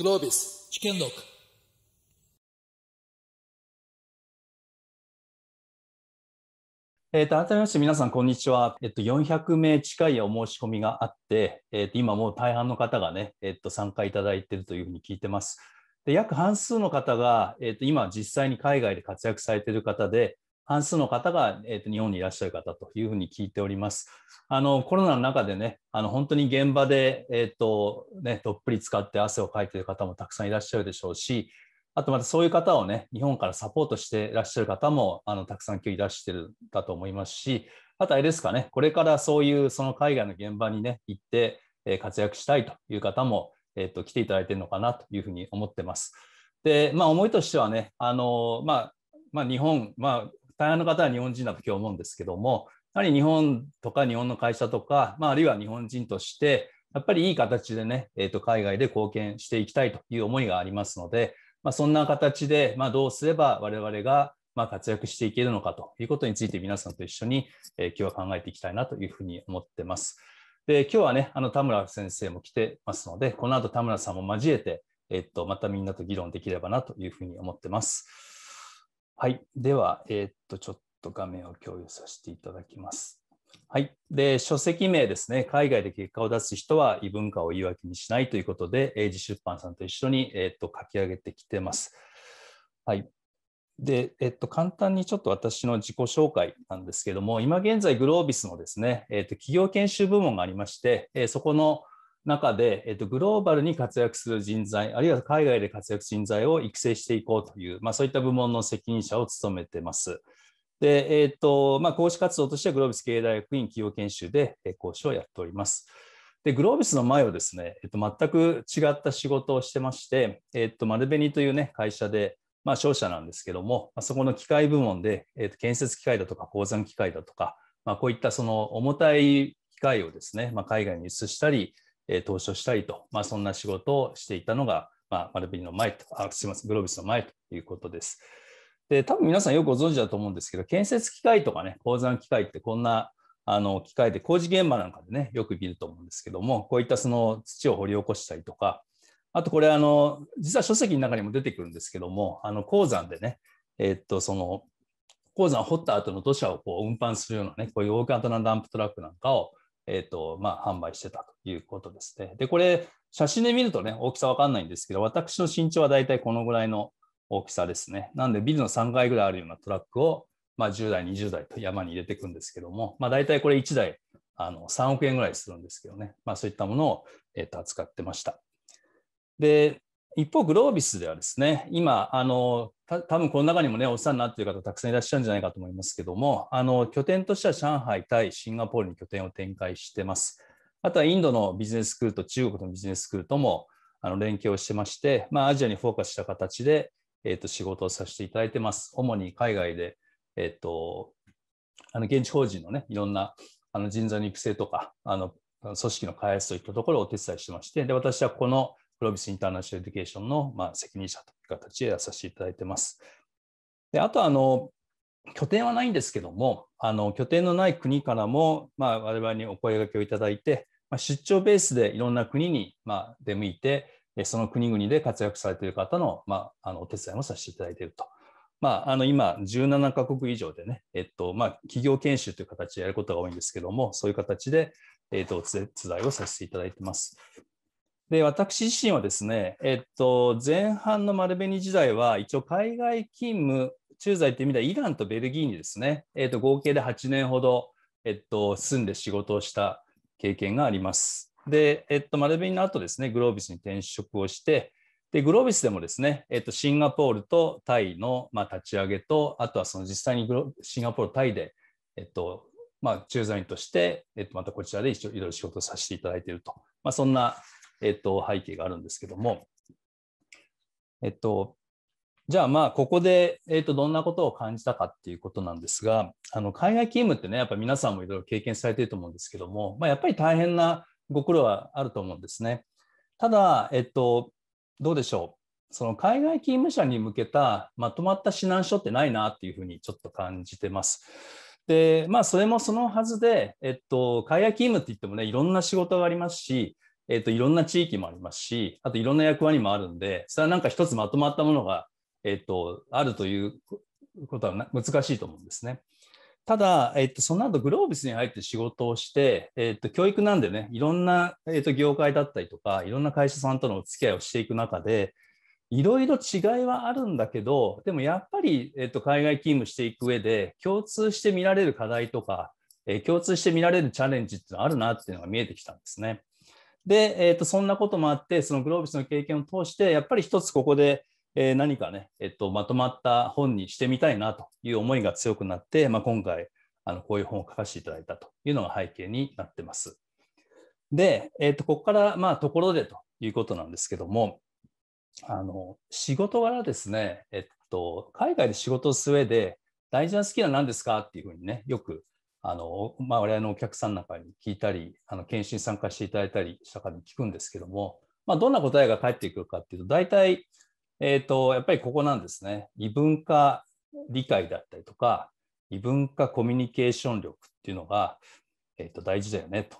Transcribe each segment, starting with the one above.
Globis, c h i c k e n l o k えっと改めまして皆さん、こんにちは。えっと、400名近いお申し込みがあって、えっと、今もう大半の方がね、えっと、参加いただいているというふうに聞いてます。で約半数の方が、えっと、今実際に海外で活躍されている方で、半数の方が、えーと、日本にいらっしゃる方というふうに聞いております。あのコロナの中でね、あの本当に現場で、えーとね、どっぷり使って汗をかいている方もたくさんいらっしゃるでしょうし、あとまたそういう方をね、日本からサポートしていらっしゃる方もあのたくさん今日いらっしゃるだと思いますし、あとあれですかね、これからそういうその海外の現場にね、行って、えー、活躍したいという方も、えーと、と来ていただいているのかなというふうに思ってます。で、まあ、思いとしてはね、あのまあまあ、日本、まあ、大半の方は日本人だと今日思うんですけども、やはり日本とか日本の会社とか、まあ、あるいは日本人として、やっぱりいい形でね、えー、と海外で貢献していきたいという思いがありますので、まあ、そんな形で、まあ、どうすれば我々がまあ活躍していけるのかということについて皆さんと一緒に、えー、今日は考えていきたいなというふうに思ってます。で今日はね、あの田村先生も来てますので、この後田村さんも交えて、えっと、またみんなと議論できればなというふうに思ってます。はい。では、えー、っと、ちょっと画面を共有させていただきます。はい。で、書籍名ですね。海外で結果を出す人は異文化を言い訳にしないということで、英字出版さんと一緒に、えー、っと書き上げてきてます。はい。で、えっと、簡単にちょっと私の自己紹介なんですけども、今現在グロービスのですね、えっと、企業研修部門がありまして、えそこの中で、えっと、グローバルに活躍する人材、あるいは海外で活躍する人材を育成していこうという、まあ、そういった部門の責任者を務めてます。で、えっと、まあ、講師活動としてはグロービス経営大学院企業研修で講師をやっております。で、グロービスの前はですね、えっと、全く違った仕事をしてまして、えっと、マルベニというね、会社で、まあ、商社なんですけども、まあ、そこの機械部門で、えっと、建設機械だとか鉱山機械だとか、まあ、こういったその重たい機械をですね、まあ、海外に輸出したり、え投資をしたりと、まあ、そんな仕事をしていたのが、まあ、マルビリの前と、あすみません、グロービスの前ということです。で、多分皆さんよくご存知だと思うんですけど、建設機械とかね、鉱山機械ってこんなあの機械で工事現場なんかでねよく見ると思うんですけどもこういったその土を掘り起こしたりとかあとこれあの実は書籍の中にも出てくるんですけどもあの鉱山でねえっとその鉱山を掘った後の土砂をこう運搬するようなねこういう大型なダンプトラックなんかをえー、と、まあ、販売してたということですね。で、これ、写真で見るとね、大きさわかんないんですけど、私の身長はだいたいこのぐらいの大きさですね。なんで、ビルの3階ぐらいあるようなトラックを、まあ、10台、20台と山に入れていくんですけども、まあ、大体これ1台、あの3億円ぐらいするんですけどね、まあ、そういったものを、えー、と扱ってました。で、一方、グロービスではですね、今、あのた多分この中にもね、お世話になっている方、たくさんいらっしゃるんじゃないかと思いますけども、あの拠点としては上海対シンガポールに拠点を展開してます。あとはインドのビジネススクールと中国のビジネススクールともあの連携をしてまして、まあ、アジアにフォーカスした形で、えー、と仕事をさせていただいてます。主に海外で、えーと、とあの現地法人のね、いろんなあの人材の育成とか、あの組織の開発といったところをお手伝いしてまして、で私はこのプロビスインターナショナルエデュケーションの、まあ、責任者という形でやさせていただいてます。であとあの拠点はないんですけどもあの拠点のない国からも、まあ、我々にお声がけをいただいて、まあ、出張ベースでいろんな国に、まあ、出向いてその国々で活躍されている方の,、まあ、あのお手伝いもさせていただいていると。まあ、あの今、17カ国以上でね、えっとまあ、企業研修という形でやることが多いんですけども、そういう形で、えっと、お手伝いをさせていただいてます。で私自身はですね、えっと、前半の丸紅時代は一応海外勤務駐在って意味ではイランとベルギーにですね、えっと、合計で8年ほど、えっと、住んで仕事をした経験があります。で、えっと、丸紅の後ですねグロービスに転職をしてでグロービスでもですね、えっと、シンガポールとタイの、まあ、立ち上げとあとはその実際にシンガポールタイで、えっとまあ、駐在員として、えっと、またこちらで一いろいろ仕事をさせていただいていると、まあ、そんなえっと、背景があるんですけども、えっと、じゃあまあここで、えっとどんなことを感じたかっていうことなんですがあの海外勤務ってねやっぱ皆さんもいろいろ経験されてると思うんですけども、まあ、やっぱり大変なご苦労はあると思うんですね。ただ、えっと、どうでしょうその海外勤務者に向けたまとまった指南書ってないなっていうふうにちょっと感じてます。でまあそれもそのはずで、えっと、海外勤務って言ってもねいろんな仕事がありますしえっ、ー、と、いろんな地域もありますし、あといろんな役割もあるんで、それはなんか一つまとまったものが、えっ、ー、と、あるということは難しいと思うんですね。ただ、えっと、その後グロービスに入って仕事をして、えっと、教育なんでね、いろんな、えっと、業界だったりとか、いろんな会社さんとのお付き合いをしていく中で、いろいろ違いはあるんだけど、でもやっぱり、えっと、海外勤務していく上で、共通して見られる課題とか、え共通して見られるチャレンジっていうのはあるなっていうのが見えてきたんですね。で、えーと、そんなこともあってそのグロービスの経験を通してやっぱり一つここで、えー、何かね、えーと、まとまった本にしてみたいなという思いが強くなって、まあ、今回あのこういう本を書かせていただいたというのが背景になってます。で、えーとここからまあところでということなんですけどもあの仕事柄ですね、えっと、海外で仕事をする上で大事なスキルは何ですかっていうふうにねよくあの、まあ、我々のお客さんなんかに聞いたり、あの検診参加していただいたりしたかに聞くんですけども、まあ、どんな答えが返ってくるかっていうと、大体、えっ、ー、と、やっぱりここなんですね。異文化理解だったりとか、異文化コミュニケーション力っていうのが、えっ、ー、と、大事だよね、と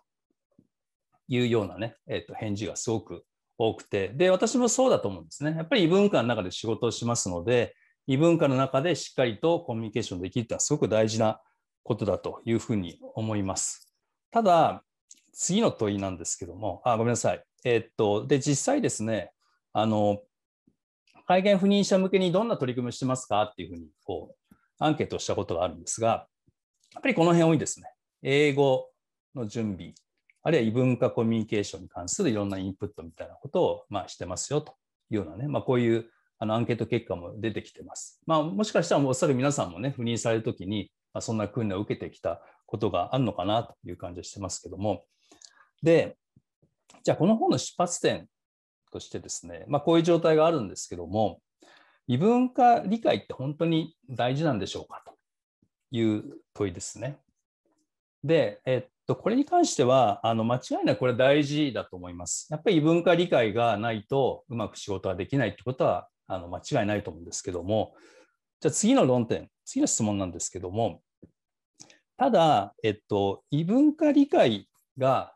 いうようなね、えっ、ー、と、返事がすごく多くて、で、私もそうだと思うんですね。やっぱり異文化の中で仕事をしますので、異文化の中でしっかりとコミュニケーションできるっていうのはすごく大事なことだというふうに思います。ただ、次の問いなんですけども、あごめんなさい。えー、っとで実際ですねあの、改元不妊者向けにどんな取り組みをしてますかっていうふうにこうアンケートをしたことがあるんですが、やっぱりこの辺多いですね。英語の準備、あるいは異文化コミュニケーションに関するいろんなインプットみたいなことを、まあ、してますよというようなね、まあ、こういうあのアンケート結果も出てきてます。まあ、もしかしたらおそらく皆さんもね、赴任されるときに、まそんな訓練を受けてきたことがあるのかなという感じがしてますけども。で、じゃあこの本の出発点としてですね、まあ、こういう状態があるんですけども、異文化理解って本当に大事なんでしょうかという問いですね。で、えっと、これに関しては、あの間違いなくこれ大事だと思います。やっぱり異文化理解がないとうまく仕事はできないってことはあの間違いないと思うんですけども、じゃあ次の論点、次の質問なんですけども、ただ、えっと、異文化理解が、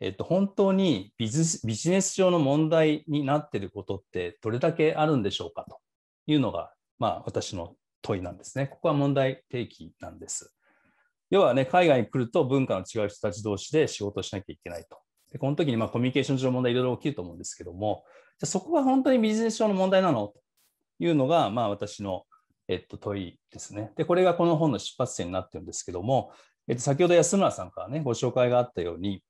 えっと、本当にビジビジネス上の問題になっていることってどれだけあるんでしょうかというのが、まあ、私の問いなんですね。ここは問題提起なんです。要はね、海外に来ると文化の違う人たち同士で仕事しなきゃいけないと。でこの時にまあコミュニケーション上の問題いろいろ起きると思うんですけども、じゃそこが本当にビジネス上の問題なのというのが、まあ、私のえっと、問いですね。で、これがこの本の出発点になってるんですけども、えっと、先ほど安村さんからね、ご紹介があったように、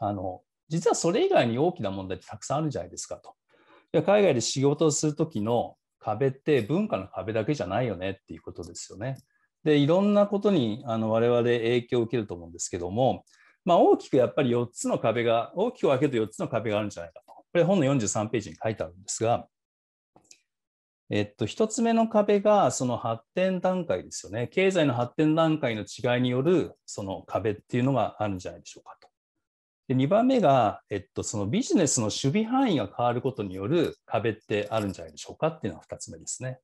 あの、実はそれ以外に大きな問題ってたくさんあるじゃないですかと。海外で仕事をするときの壁って文化の壁だけじゃないよねっていうことですよね。で、いろんなことにあの我々影響を受けると思うんですけども、まあ、大きくやっぱり4つの壁が、大きく分けると4つの壁があるんじゃないかと。これ本の43ページに書いてあるんですが、えっと、一つ目の壁がその発展段階ですよね。経済の発展段階の違いによるその壁っていうのがあるんじゃないでしょうかと。で2番目が、えっと、そのビジネスの守備範囲が変わることによる壁ってあるんじゃないでしょうかっていうのが2つ目ですね。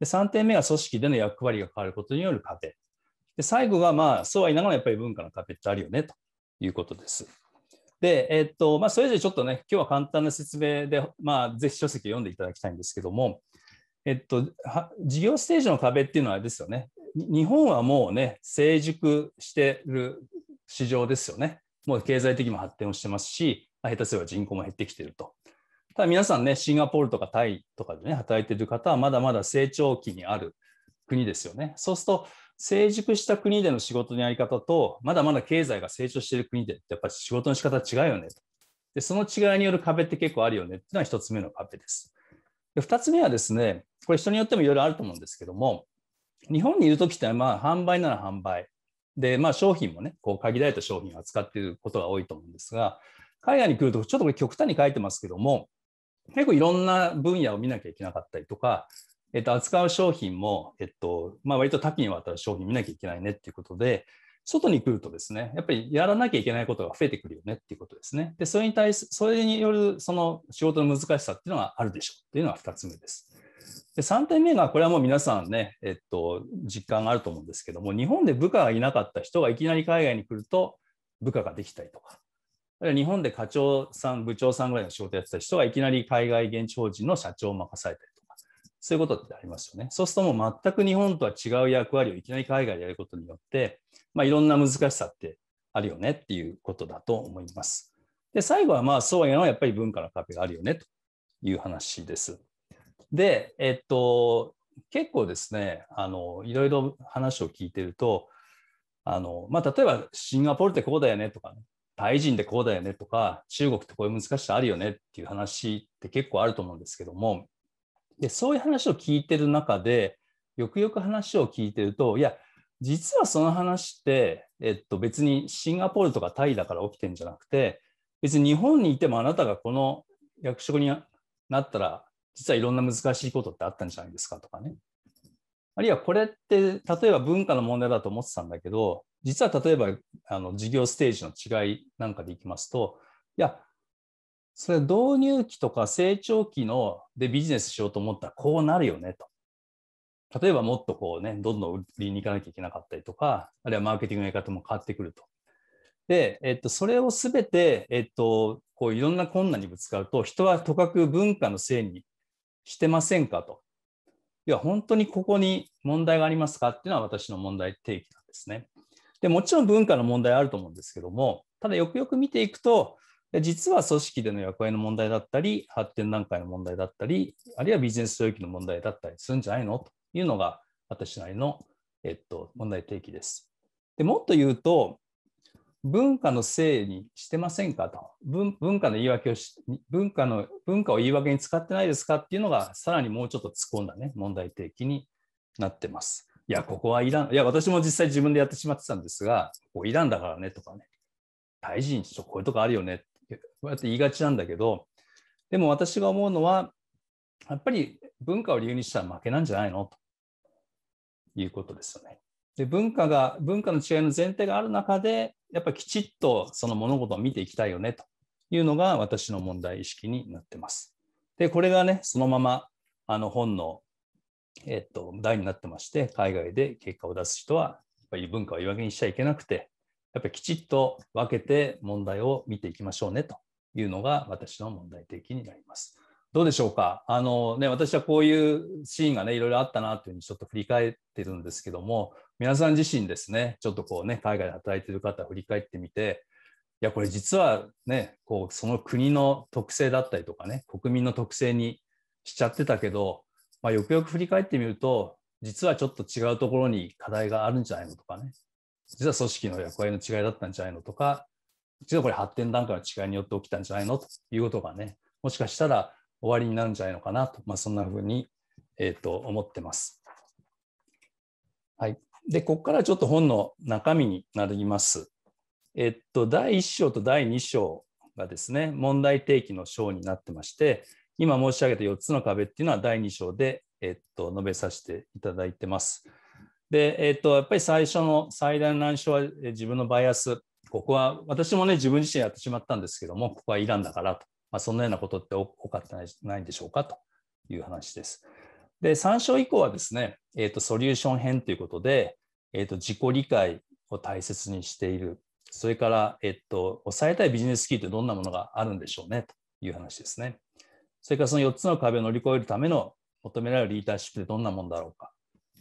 で3点目が組織での役割が変わることによる壁。で最後が、まあ、そうは言いながらやっぱり文化の壁ってあるよねということです。で、えっとまあ、それぞれちょっとね、今日は簡単な説明で、まあ、ぜひ書籍を読んでいただきたいんですけども、えっと、事業ステージの壁っていうのはあれですよね。日本はもうね、成熟してる市場ですよね。もう経済的にも発展をしてますし、下手すれば人口も減ってきてると。ただ皆さんね、シンガポールとかタイとかでね、働いてる方はまだまだ成長期にある国ですよね。そうすると、成熟した国での仕事のやり方と、まだまだ経済が成長している国で、やっぱり仕事の仕方違うよねと。で、その違いによる壁って結構あるよねっていうのは1つ目の壁です。で2つ目はですね、これ人によってもいろいろあると思うんですけども、日本にいる時ってまあ販売なら販売。で、まあ商品もね、こう限られた商品を扱っていることが多いと思うんですが、海外に来るとちょっとこれ極端に書いてますけども、結構いろんな分野を見なきゃいけなかったりとか、えっと、扱う商品も、えっと、まあ割と多岐にわたる商品見なきゃいけないねっていうことで、外に来るとですね、やっぱりやらなきゃいけないことが増えてくるよねっていうことですね。で、それに対す、それによるその仕事の難しさっていうのはあるでしょうっていうのが2つ目です。で3点目がこれはもう皆さんね、えっと、実感があると思うんですけども日本で部下がいなかった人がいきなり海外に来ると部下ができたりとか日本で課長さん部長さんぐらいの仕事やってた人がいきなり海外現地法人の社長を任されたりとかそういうことってありますよねそうするともう全く日本とは違う役割をいきなり海外でやることによって、まあ、いろんな難しさってあるよねっていうことだと思います。で最後はまあそうやのやっぱり文化の壁があるよねという話です。で、えっと、結構ですねあのいろいろ話を聞いてるとあの、まあ、例えばシンガポールってこうだよねとか、ね、タイ人ってこうだよねとか中国ってこういう難しさあるよねっていう話って結構あると思うんですけどもでそういう話を聞いてる中でよくよく話を聞いてるといや実はその話って、えっと、別にシンガポールとかタイだから起きてんじゃなくて別に日本にいてもあなたがこの役職になったら実はいろんな難しいことってあったんじゃないですかとかね。あるいはこれって例えば文化の問題だと思ってたんだけど実は例えばあの事業ステージの違いなんかでいきますといやそれ導入期とか成長期のでビジネスしようと思ったらこうなるよねと。例えばもっとこうねどんどん売りに行かなきゃいけなかったりとかあるいはマーケティングのやり方も変わってくると。で、えっと、それをすべて、えっと、こういろんな困難にぶつかると人はとかく文化のせいにしてませんかと。要は本当にここに問題がありますかっていうのは私の問題提起なんですね。でもちろん文化の問題あると思うんですけども、ただよくよく見ていくと、実は組織での役割の問題だったり、発展段階の問題だったり、あるいはビジネス領域の問題だったりするんじゃないのというのが私なりの、えっと、問題提起です。でもっと言うと、文化のせいにしてませんかと文化の言い訳を文化の文化を言い訳に使ってないですかっていうのがさらにもうちょっと突っ込んだね問題提起になってます。いやここはいらんいや私も実際自分でやってしまってたんですがここいらんだからねとかね大事にちょっとこういうとこあるよねってこうやって言いがちなんだけどでも私が思うのはやっぱり文化を理由にしたら負けなんじゃないのということですよね。で文化が文化の違いの前提がある中でやっぱりきちっとその物事を見ていきたいよねというのが私の問題意識になってます。で、これがね、そのままあの本の、えっと、題になってまして、海外で結果を出す人は、やっぱり文化を言い訳にしちゃいけなくて、やっぱりきちっと分けて問題を見ていきましょうねというのが私の問題提起になります。どうでしょうかあの、ね、私はこういうシーンがね、いろいろあったなというふうにちょっと振り返ってるんですけども、皆さん自身ですね、ちょっとこうね、海外で働いてる方、振り返ってみて、いや、これ実はね、こう、その国の特性だったりとかね、国民の特性にしちゃってたけど、まあ、よくよく振り返ってみると、実はちょっと違うところに課題があるんじゃないのとかね、実は組織の役割の違いだったんじゃないのとか、実はこれ発展段階の違いによって起きたんじゃないのということがね、もしかしたら終わりになるんじゃないのかなと、まあ、そんなふうに、えーと思ってます。はい。で、ここからちょっと本の中身になります。えっと、第1章と第2章がですね、問題提起の章になってまして、今申し上げた4つの壁っていうのは第2章で、えっと、述べさせていただいてます。で、えっと、やっぱり最初の最大の難所は自分のバイアス。ここは、私もね、自分自身やってしまったんですけども、ここはイランだからと。まあ、そんなようなことって多かったないんでしょうかという話です。で、3章以降はですね、えーと、ソリューション編ということで、えーと、自己理解を大切にしている、それから、えーと、抑えたいビジネスキーってどんなものがあるんでしょうねという話ですね。それからその4つの壁を乗り越えるための求められるリーダーシップってどんなものだろうか。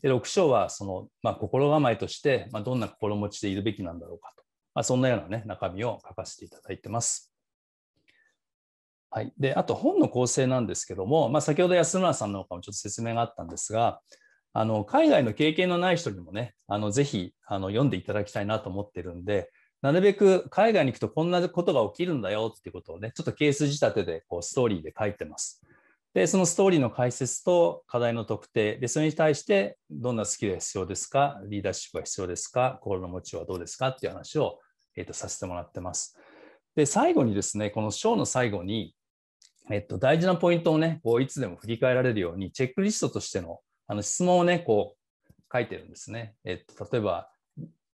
で6章はその、まあ、心構えとして、まあ、どんな心持ちでいるべきなんだろうかと、まあ、そんなような、ね、中身を書かせていただいてます。はい、であと本の構成なんですけども、まあ、先ほど安村さんの方からもちょっと説明があったんですがあの海外の経験のない人にもねあのぜひあの読んでいただきたいなと思ってるんでなるべく海外に行くとこんなことが起きるんだよっていうことをねちょっとケース仕立てでこうストーリーで書いてます。でそのストーリーの解説と課題の特定でそれに対してどんなスキルが必要ですかリーダーシップが必要ですか心の持ちはどうですかっていう話を、えーと、とさせてもらってます。で最後にですねこの章の最後にえっと、大事なポイントをね、こういつでも振り返られるように、チェックリストとしてのあの質問をね、こう書いてるんですね。えっと、例えば、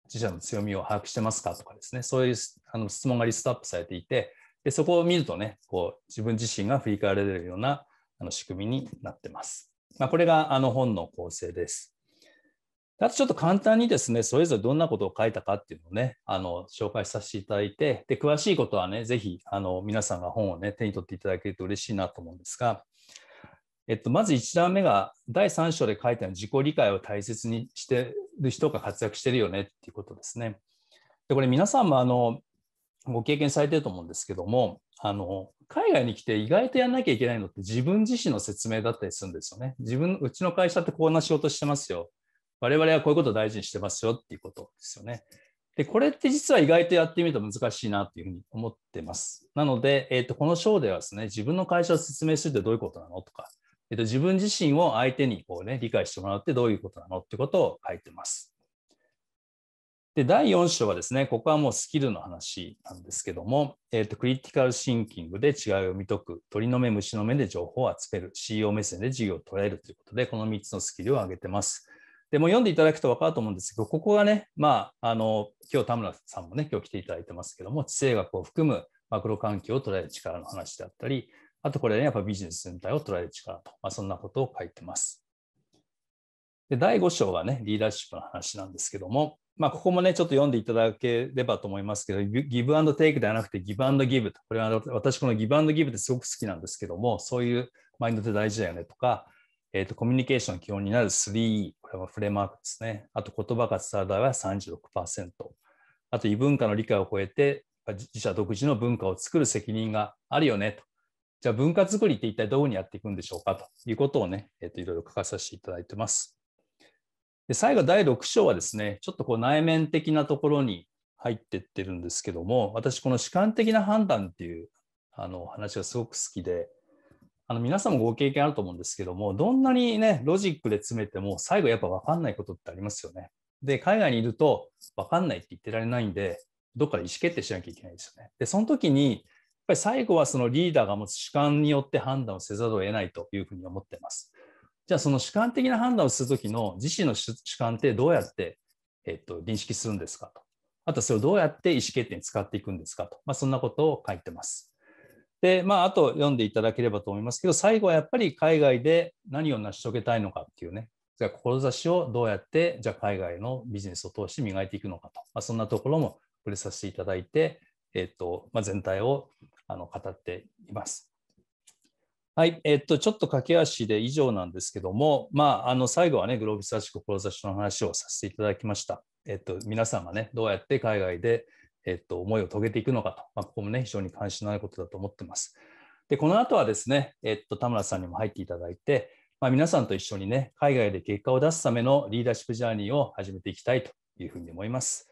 自社の強みを把握してますかとかですね、そういうあの質問がリストアップされていて、でそこを見るとね、こう自分自身が振り返られるようなあの仕組みになってます。まあ、これがあの本の構成です。あとちょっと簡単にですね、それぞれどんなことを書いたかっていうのをね、あの、紹介させていただいて、で、詳しいことはね、ぜひ、あの、皆さんが本をね、手に取っていただけると嬉しいなと思うんですが、えっと、まず1段目が、第3章で書いたの自己理解を大切にしてる人が活躍してるよねっていうことですね。で、これ皆さんも、あの、ご経験されてると思うんですけども、あの、海外に来て意外とやんなきゃいけないのって自分自身の説明だったりするんですよね。自分、うちの会社ってこんな仕事してますよ。我々はこういうことを大事にしてますよっていうことですよね。で、これって実は意外とやってみると難しいなっていうふうに思ってます。なので、えっ、ー、と、この章ではですね、自分の会社を説明するってどういうことなのとか、えっ、ー、と、自分自身を相手にこうね、理解してもらうってどういうことなのってことを書いてます。で、第4章はですね、ここはもうスキルの話なんですけども、えっ、ー、と、クリティカルシンキングで違いを見とく、鳥の目、虫の目で情報を集める、CEO 目線で事業を捉えるということで、この3つのスキルを挙げてます。でも読んでいただくと分かると思うんですけど、ここがね、まあ、あの今日田村さんもね、今日来ていただいてますけども、地政学を含むマクロ環境を捉える力の話であったり、あとこれね、やっぱビジネス全体を捉える力と、まあ、そんなことを書いてます。で第5章がね、リーダーシップの話なんですけども、まあ、ここもね、ちょっと読んでいただければと思いますけど、ギブアンドテイクではなくてギブアンドギブと、これは私このギブアンドギブってすごく好きなんですけども、そういうマインドって大事だよねとか、えっ、ー、と、コミュニケーションの基本になる 3E、これはフレームワークですね。あと、言葉が伝わる場合は36%。あと、異文化の理解を超えて、自社独自の文化を作る責任があるよねと。じゃあ、文化作りって一体どうにやっていくんでしょうかということをね、えっ、ー、と、いろいろ書かさせていただいてます。で最後、第6章はですね、ちょっとこう内面的なところに入ってってるんですけども、私、この主観的な判断っていうあの話がすごく好きで、あの皆さんもご経験あると思うんですけども、どんなにね、ロジックで詰めても、最後やっぱ分かんないことってありますよね。で、海外にいると、分かんないって言ってられないんで、どっかで意思決定しなきゃいけないですよね。で、その時に、やっぱり最後はそのリーダーが持つ主観によって判断をせざるを得ないというふうに思ってます。じゃあ、その主観的な判断をする時の自身の主観ってどうやって、えっと、認識するんですかと。あと、それをどうやって意思決定に使っていくんですかと。まあ、そんなことを書いてます。で、まあ、あと読んでいただければと思いますけど、最後はやっぱり海外で何を成し遂げたいのかっていうね、じゃあ志をどうやって、じゃあ海外のビジネスを通して磨いていくのかと、まあ、そんなところも触れさせていただいて、えっとまあ、全体をあの語っています。はい、えっと、ちょっと駆け足で以上なんですけども、まあ、あの最後はね、グロービスッシく志の話をさせていただきました。えっと、皆さんがね、どうやって海外でえっと、思いを遂げていくのかと、まあ、ここもね、非常に関心のあることだと思ってます。で、この後はですね、えっと、田村さんにも入っていただいて、まあ、皆さんと一緒にね、海外で結果を出すためのリーダーシップジャーニーを始めていきたいというふうに思います。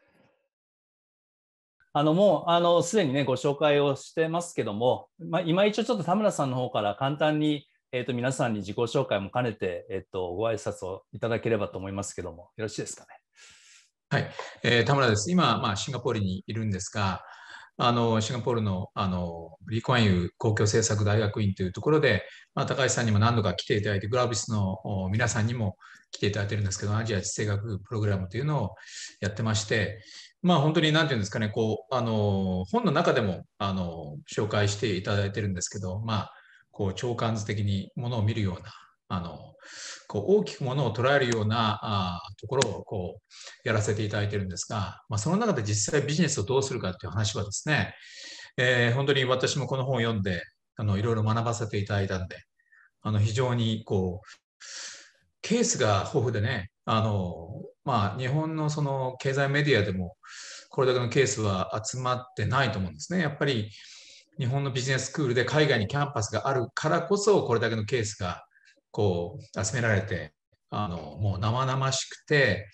あのもうあのすでにねご紹介をしてますけども、まあ、今一応ちょっと田村さんの方から簡単に、えー、と皆さんに自己紹介も兼ねて、えー、とご挨拶をいただければと思いますけどもよろしいですかね。はい、えー、田村です。今、まあ、シンガポールにいるんですが、あのシンガポールのあのリー・クワンユ公共政策大学院というところで、まあ、高橋さんにも何度か来ていただいて、グラビスの皆さんにも来ていただいているんですけど、アジア地政学プログラムというのをやってまして、まあ、本当に何て言うんですかね、こうあの本の中でもあの紹介していただいているんですけど、まあ、こう長官図的にものを見るようなあのこう大きくものを捉えるようなあところをこうやらせていただいてるんですが、まあ、その中で実際ビジネスをどうするかという話はですね、えー、本当に私もこの本を読んであのいろいろ学ばせていただいたんであの非常にこうケースが豊富でねあの、まあ、日本のその経済メディアでもこれだけのケースは集まってないと思うんですね。やっぱり日本のビジネススクールで海外にキャンパスがあるからこそこれだけのケースがこう集められてあのもう生々しくて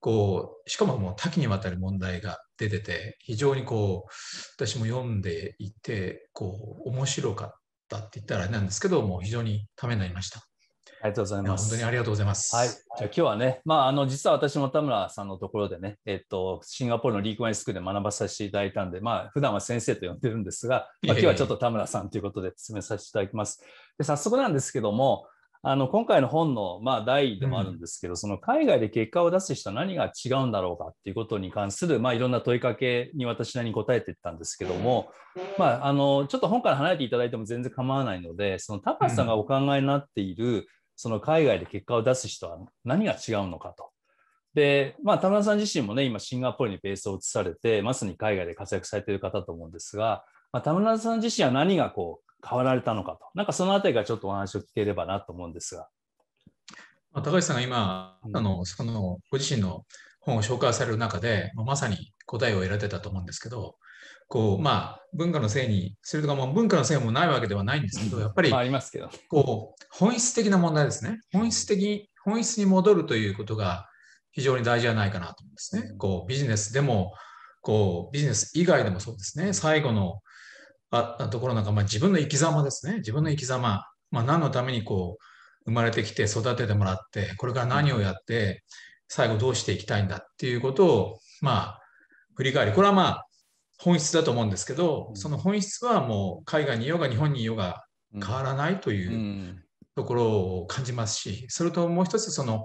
こうしかももう多岐にわたる問題が出てて非常にこう私も読んでいてこう面白かったって言ったらあれなんですけどもう非常にためになりました。ありがとうございます。本当にありがとうございます。はい。じゃあ今日はね、まああの実は私も田村さんのところでね、えっとシンガポールのリークワインスクールで学ばさせていただいたんで、まあ普段は先生と呼んでるんですが、まあ、今日はちょっと田村さんということで進めさせていただきます。で早速なんですけども、あの今回の本の、まあ、第でもあるんですけど、うん、その海外で結果を出す人は何が違うんだろうかっていうことに関する、まあ、いろんな問いかけに私なりに答えていったんですけども、まあ、あのちょっと本から離れていただいても全然構わないのでその高橋さんがお考えになっている、うん、その海外で結果を出す人は何が違うのかと。で、まあ、田村さん自身もね今シンガポールにベースを移されてまさに海外で活躍されている方と思うんですが、まあ、田村さん自身は何がこう変わられたのかと、なんかそのあたりがちょっとお話を聞ければなと思うんですが。高橋さんが今、あのそのご自身の本を紹介される中で、まさに答えを得られたと思うんですけど、こうまあ、文化のせいにするとか、も文化のせいもないわけではないんですけど、やっぱり本質的な問題ですね本質的、本質に戻るということが非常に大事じゃないかなと思うんですね。こうビジネスでもこうビジネス以外でもそうですね、最後のあところなんか、まあ、自分の生き様ですね自分の生き様、まあ、何のためにこう生まれてきて育ててもらってこれから何をやって最後どうしていきたいんだっていうことをまあ振り返りこれはまあ本質だと思うんですけど、その本質はもう海外にいようが日本にいようが変わらないというところを感じますしそれともう一つその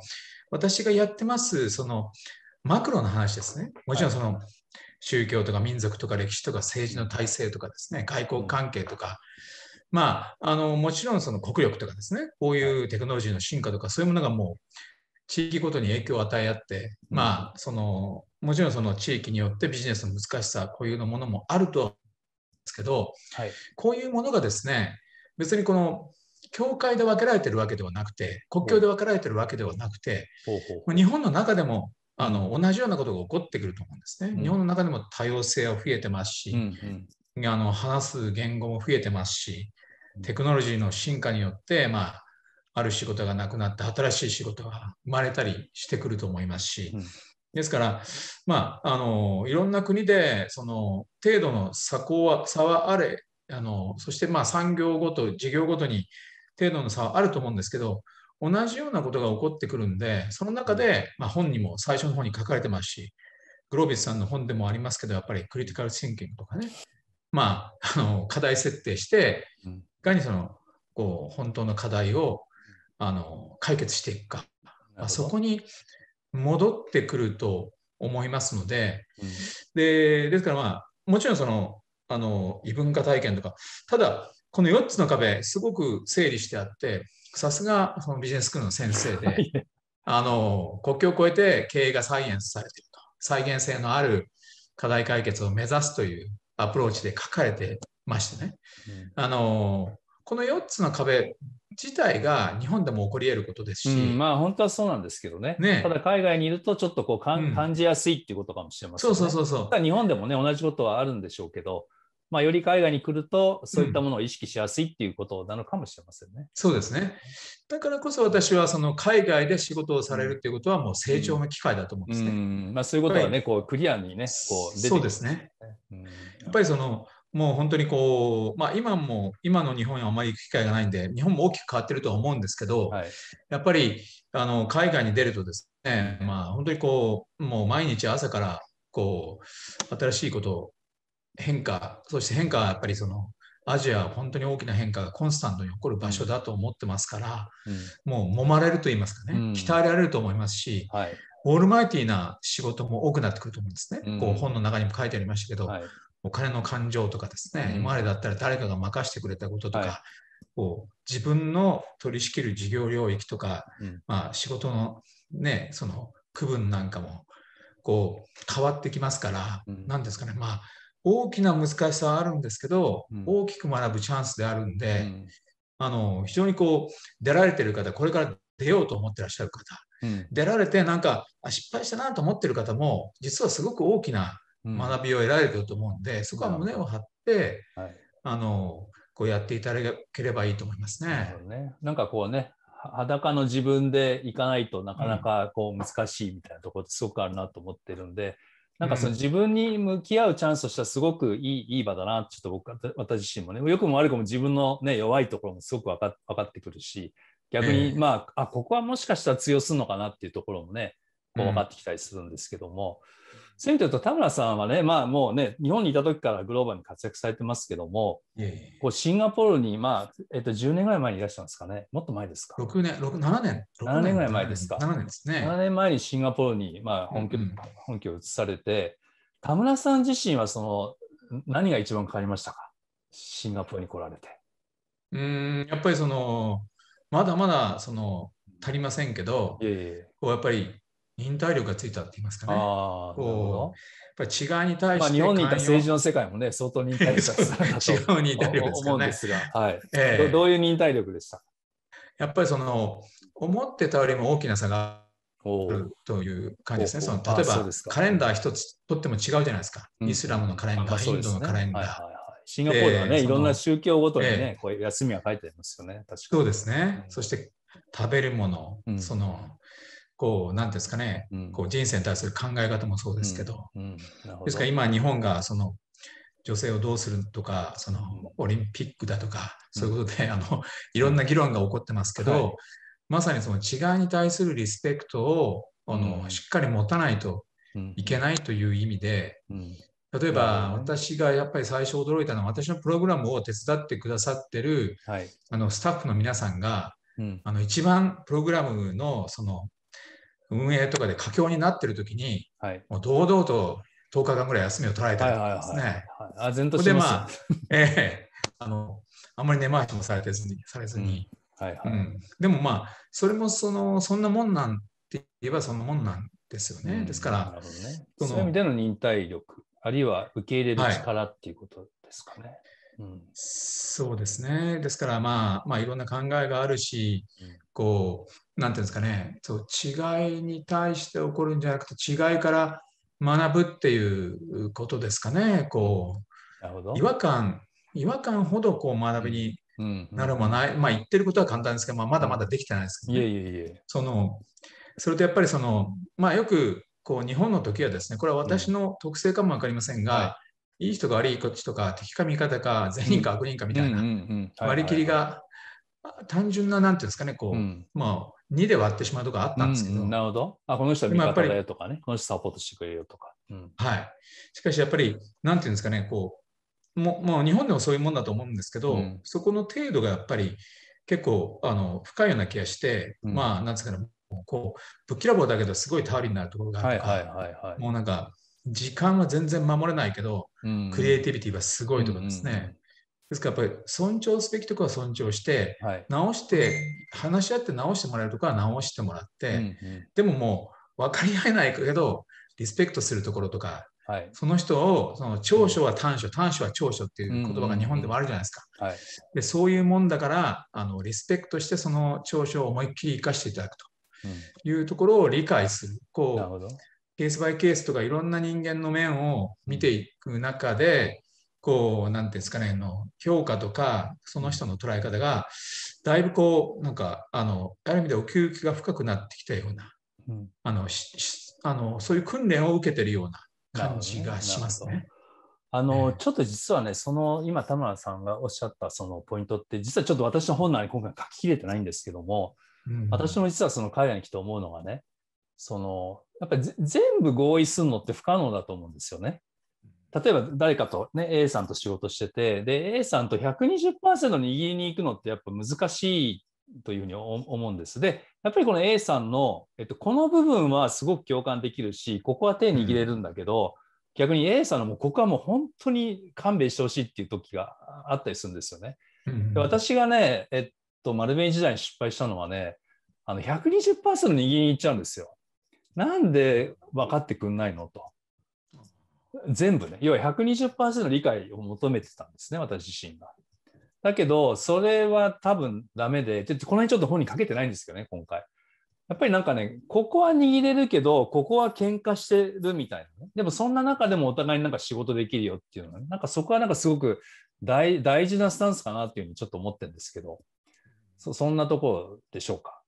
私がやってますそのマクロの話ですねもちろんその、宗教とか民族とか歴史とか政治の体制とかですね、外交関係とか、まあ、あのもちろんその国力とかですね、こういうテクノロジーの進化とか、そういうものがもう地域ごとに影響を与え合って、まあ、そのもちろんその地域によってビジネスの難しさ、固有のものもあるとは思うんですけど、はい、こういうものがですね、別にこの教会で分けられてるわけではなくて、国境で分けられてるわけではなくて、ほうほう日本の中でもあの同じようなことが起こってくると思うんですね。日本の中でも多様性は増えてますし、うんうん、あの話す言語も増えてますし、テクノロジーの進化によって、まあ、ある仕事がなくなって新しい仕事が生まれたりしてくると思いますし、ですから、まあ、あのいろんな国でその程度の差は差はあれあのそしてまあ産業ごと事業ごとに程度の差はあると思うんですけど同じようなことが起こってくるんで、その中で、まあ、本にも最初の方に書かれてますし、グロービスさんの本でもありますけど、やっぱりクリティカル・シンキングとかね、まあ、あの課題設定して、いかにそのこう本当の課題をあの解決していくか、まあ、そこに戻ってくると思いますので、うん、でですから、まあ、もちろんそのあの異文化体験とか、ただ、この4つの壁、すごく整理してあって、さすがそのビジネススクールの先生で、あの国境を越えて経営がサイエンスされていると、再現性のある課題解決を目指すというアプローチで書かれてましてね、うん、あのこの4つの壁自体が日本でも起こり得ることですし、うん、まあ本当はそうなんですけどね、ね、ただ海外にいるとちょっとこう、うん、感じやすいっていうことかもしれません、ね、そうそうそう日本でもね同じことはあるんでしょうけどまあ、より海外に来ると、そういったものを意識しやすいっていうことなのかもしれませんね。うん、そうですね。だからこそ私は、その海外で仕事をされるっていうことは、もう成長の機会だと思うんですね。うん、まあ、そういうことはね、こう、クリアにね、こう出て、そうですね。やっぱりその、もう本当にこう、まあ、今も今の日本はあまり行く機会がないんで日本も大きく変わってるとは思うんですけど、はい、やっぱりあの海外に出るとですね、まあ、本当にこうもう毎日朝からこう新しいことを変化、そして変化はやっぱりそのアジアは本当に大きな変化がコンスタントに起こる場所だと思ってますから、うん、もう揉まれると言いますかね、うん、鍛えられると思いますし、はい、オールマイティーな仕事も多くなってくると思うんですね。うん、こう本の中にも書いてありましたけど、はい、お金の感情とかですね、今までだったら誰かが任せてくれたこととか、はいこう自分の取り仕切る事業領域とか、うん、まあ、仕事の,、ね、その区分なんかもこう変わってきますから何、うん、なんですかね、まあ、大きな難しさはあるんですけど、うん、大きく学ぶチャンスであるんで、うん、あの非常にこう出られてる方これから出ようと思ってらっしゃる方、うん、出られてなんか失敗したなと思ってる方も実はすごく大きな学びを得られると思うんで、そこは胸を張って、はい、あのこうやっていただければいいと思いますね。なねなんかこうね裸の自分でいかないとなかなかこう難しいみたいなところってすごくあるなと思ってるんで、なんかその自分に向き合うチャンスとしてはすごくいいいい場だな、ちょっと僕、私自身もね、良くも悪くも自分の、ね、弱いところもすごく分か分かってくるし、逆に、まあ、あ、ここはもしかしたら通用するのかなっていうところもね、こう分かってきたりするんですけども、うんそういう意味で言うと田村さんはね、まあ、もうね日本にいた時からグローバルに活躍されてますけどもこうシンガポールに、まあえっと、10年ぐらい前にいらっしゃるんですかねもっと前ですか6年6 7年 ,7 年ぐらい前ですか7年です、ね、7年前にシンガポールに、まあ、本拠、うんうん、本拠を移されて田村さん自身はその何が一番変わりましたかシンガポールに来られて。うんやっぱりそのまだまだその足りませんけど、こうやっぱり忍耐力がついたって言いますかね。あこうやっぱり違いに対して、まあ、日本にいた政治の世界もね、相当忍耐力がついたと 違う忍耐力、ね、思うんですが、はいえーど、どういう忍耐力でしたやっぱりその思ってたよりも大きな差がという感じですね。その例えばカレンダー一つとっても違うじゃないですか。うん、イスラムのカレンダー、インドのカレンダー。はいはいシンガポールはね、いろんな宗教ごとにね、こう休みは書いてありますよね。確かに。そうですね。そして食べるもの、うん、そのこう、なんですかね、こう人生に対する考え方もそうですけど、ですから今、日本がその女性をどうするとか、そのオリンピックだとか、そういうことで、あのいろんな議論が起こってますけど、まさにその違いに対するリスペクトをあの、しっかり持たないといけないという意味で、例えば私がやっぱり最初驚いたのは私のプログラムを手伝ってくださってる、あのスタッフの皆さんが、あの一番プログラムのその運営とかで佳境になってる時に、はい、もう堂々と10日間ぐらい休みを取られたりとかですね。あ、全とでまあ、えー、あの、あんまり根回しもされてずに、されずに。うん、はいはい、うん、でもまあ、それもその、そんなもんなんって言えばそんなもんなんですよね。うん、ですから、ね、そのそういう意味での忍耐力、あるいは受け入れる力っていうことですかね。はいうん、そうですね。ですから、まあ、まあ、いろんな考えがあるし、こう、なんていうんですかね、そう違いに対して起こるんじゃなくて、違いから学ぶっていうことですかね、こう、違和感、違和感ほどこう学びになるもない、まあ言ってることは簡単ですけど、まあ、まだまだできてないですけど、ね、いえいえいえ。その、それとやっぱりその、まあよく、こう日本の時はですね、これは私の特性かも分かりませんが、うんはいいい人が悪いこっちとか敵か味方か善人か悪人かみたいな割り切りが単純な、なんていうんですかね、こう、うん、まあ、2で割ってしまうとかあったんですけど。うん、なるほど。あ、この人は見方だよとかね、この人サポートしてくれよとか。うん、はい。しかし、やっぱり、なんていうんですかね、こう、ももう日本でもそういうもんだと思うんですけど、そこの程度がやっぱり結構あの深いような気がして、まあ、なんですかね、こう、ぶっきらぼうだけど、すごい頼りになるところがあるとか、はいはいはいはい、もうなんか、時間は全然守れないけど、クリエイティビティはすごいとかですね。ですからやっぱり尊重すべきところは尊重して、はい、直して話し合って直してもらえるところは直してもらって、うんうん、でももう分かり合えないけどリスペクトするところとか、はい、その人をその長所は短所、うん、短所は長所っていう言葉が日本でもあるじゃないですか、うんうんうんはい、でそういうもんだからあのリスペクトしてその長所を思いっきり生かしていただくというところを理解する。こうケースバイケースとかいろんな人間の面を見ていく中で、こう、なんていうんですかね、の評価とか、その人の捉え方が、だいぶこう、なんか、あの、ある意味で奥行きが深くなってきたような、うん、あのあの、そういう訓練を受けてるような感じがしますね。あの、えー、ちょっと実はね、その今、田村さんがおっしゃったそのポイントって、実はちょっと私の本なのに今回書ききれてないんですけども、うん、私も実はその海外に来て思うのがね、そのやっぱり全部合意するのって不可能だと思うんですよね。例えば誰かと、ね、A さんと仕事しててで A さんと120%握りに行くのってやっぱ難しいというふうに思うんです。で、やっぱりこの A さんの、えっと、この部分はすごく共感できるし、ここは手握れるんだけど、うん、逆に A さんのもうここはもう本当に勘弁してほしいっていう時があったりするんですよね。うん、で私がね、えっと、丸紅時代に失敗したのはね、あの120%握りに行っちゃうんですよ。なんで分かってくんないのと。全部ね、要は120%の理解を求めてたんですね、私自身が。だけど、それは多分ダメで、ちょっとこの辺ちょっと本にかけてないんですけどね、今回。やっぱりなんかね、ここは握れるけど、ここは喧嘩してるみたいな、ね。でもそんな中でもお互いになんか仕事できるよっていうのは、ね、なんかそこはなんかすごく大事なスタンスかなっていうふうにちょっと思ってるんですけど、そんなところでしょうか。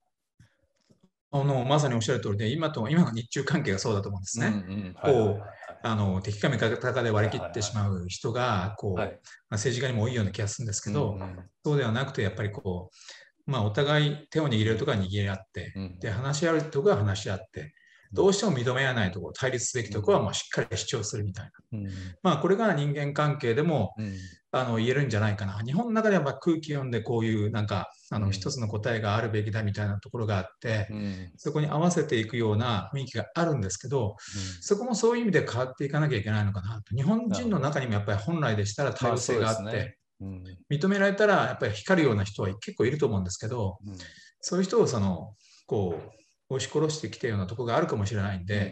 のまさにおっしゃる通りで、今と今の日中関係がそうだと思うんですね。こうあの敵か味方かで割り切ってしまう人がこう、政治家にも多いような気がするんですけど、うんうん、そうではなくてやっぱりこう、まあ、お互い手を握れるとか握り合って、うん、で話し合うとか話し合って。どうしても認め合えないところ、対立すべきところはまあしっかり主張するみたいな。うん、まあこれが人間関係でも、あの言えるんじゃないかな。日本の中ではま空気読んでこういうなんかあの一つの答えがあるべきだみたいなところがあって、うん、そこに合わせていくような雰囲気があるんですけど、うん、そこもそういう意味で変わっていかなきゃいけないのかなと。日本人の中にもやっぱり本来でしたら多様性があって、ねうん、認められたらやっぱり光るような人は結構いると思うんですけど、そういう人をそのこう押し殺してきたようなとこがあるかもしれないんで、やっ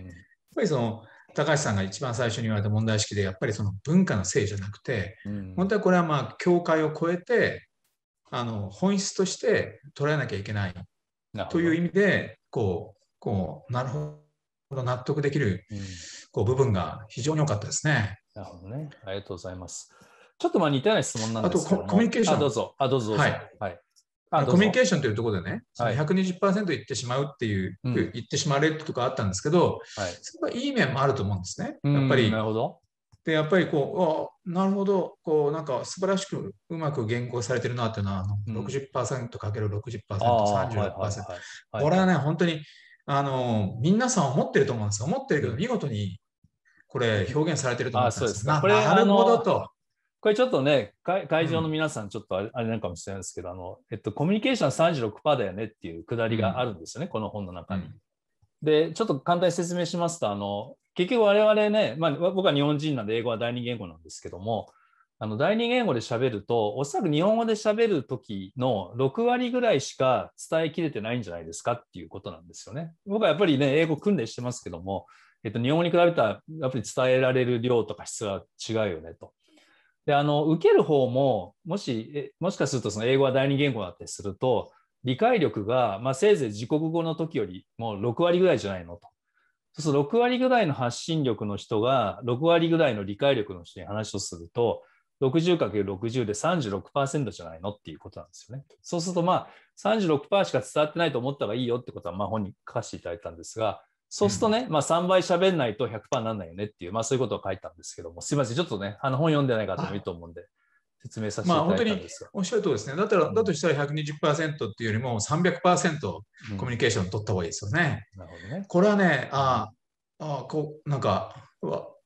ぱりその高橋さんが一番最初に言われた問題意識でやっぱりその文化のせいじゃなくて、うん、本当はこれはまあ境界を超えてあの本質として捉えなきゃいけないという意味でこうこうなるほど納得できる、こう部分が非常に多かったですね。なるほどねありがとうございます。ちょっとまあ似たような質問なんですけどあとコミュニケーションあどうぞあどうぞはい、はい、あコミュニケーションというところでね、はい、120%いってしまうっていう、い言ってしまわれるとかあったんですけど、はい、それはいい面もあると思うんですね。やっぱりなるほどでやっぱりこうなるほどこうなんか素晴らしくうまく言語されてるなっていうのは、60%×60%36%、36%これはね本当にあの皆さん思ってると思うんですよ思ってるけど見事にこれ表現されてると思うんですうん、なるほどと。これちょっとね、会場の皆さん、ちょっとあれ,、あれなのかもしれないですけど、あの、えっと、コミュニケーション36%だよねっていうくだりがあるんですよね、うん、この本の中に。で、ちょっと簡単に説明しますと、あの、結局我々ね、まあ、僕は日本人なんで英語は第二言語なんですけども、あの第二言語で喋ると、おそらく日本語で喋る時の6割ぐらいしか伝えきれてないんじゃないですかっていうことなんですよね。僕はやっぱりね、英語訓練してますけども、えっと、日本語に比べたらやっぱり伝えられる量とか質は違うよねと。であの受ける方ももしもしかするとその英語は第二言語だったりすると理解力が、まあ、せいぜい自国語の時よりもう6割ぐらいじゃないのと。そうすると6割ぐらいの発信力の人が6割ぐらいの理解力の人に話をすると 60×60 で36%じゃないのっていうことなんですよね。そうするとまあ36%しか伝わってないと思った方がいいよってことはまあ本に書かせていただいたんですがそうするとね、まあ3倍喋んないと100%にならないよねっていう、まあそういうことを書いたんですけども、すみません、ちょっとね、あの本読んでない方もいいと思うんで、説明させていただいたんですが。まあ、本当におっしゃるとりですね。だったら、だとしたら120%っていうよりも300%コミュニケーション取った方がいいですよね。うん、なるほどね。これはね、ああ、こう、なんか、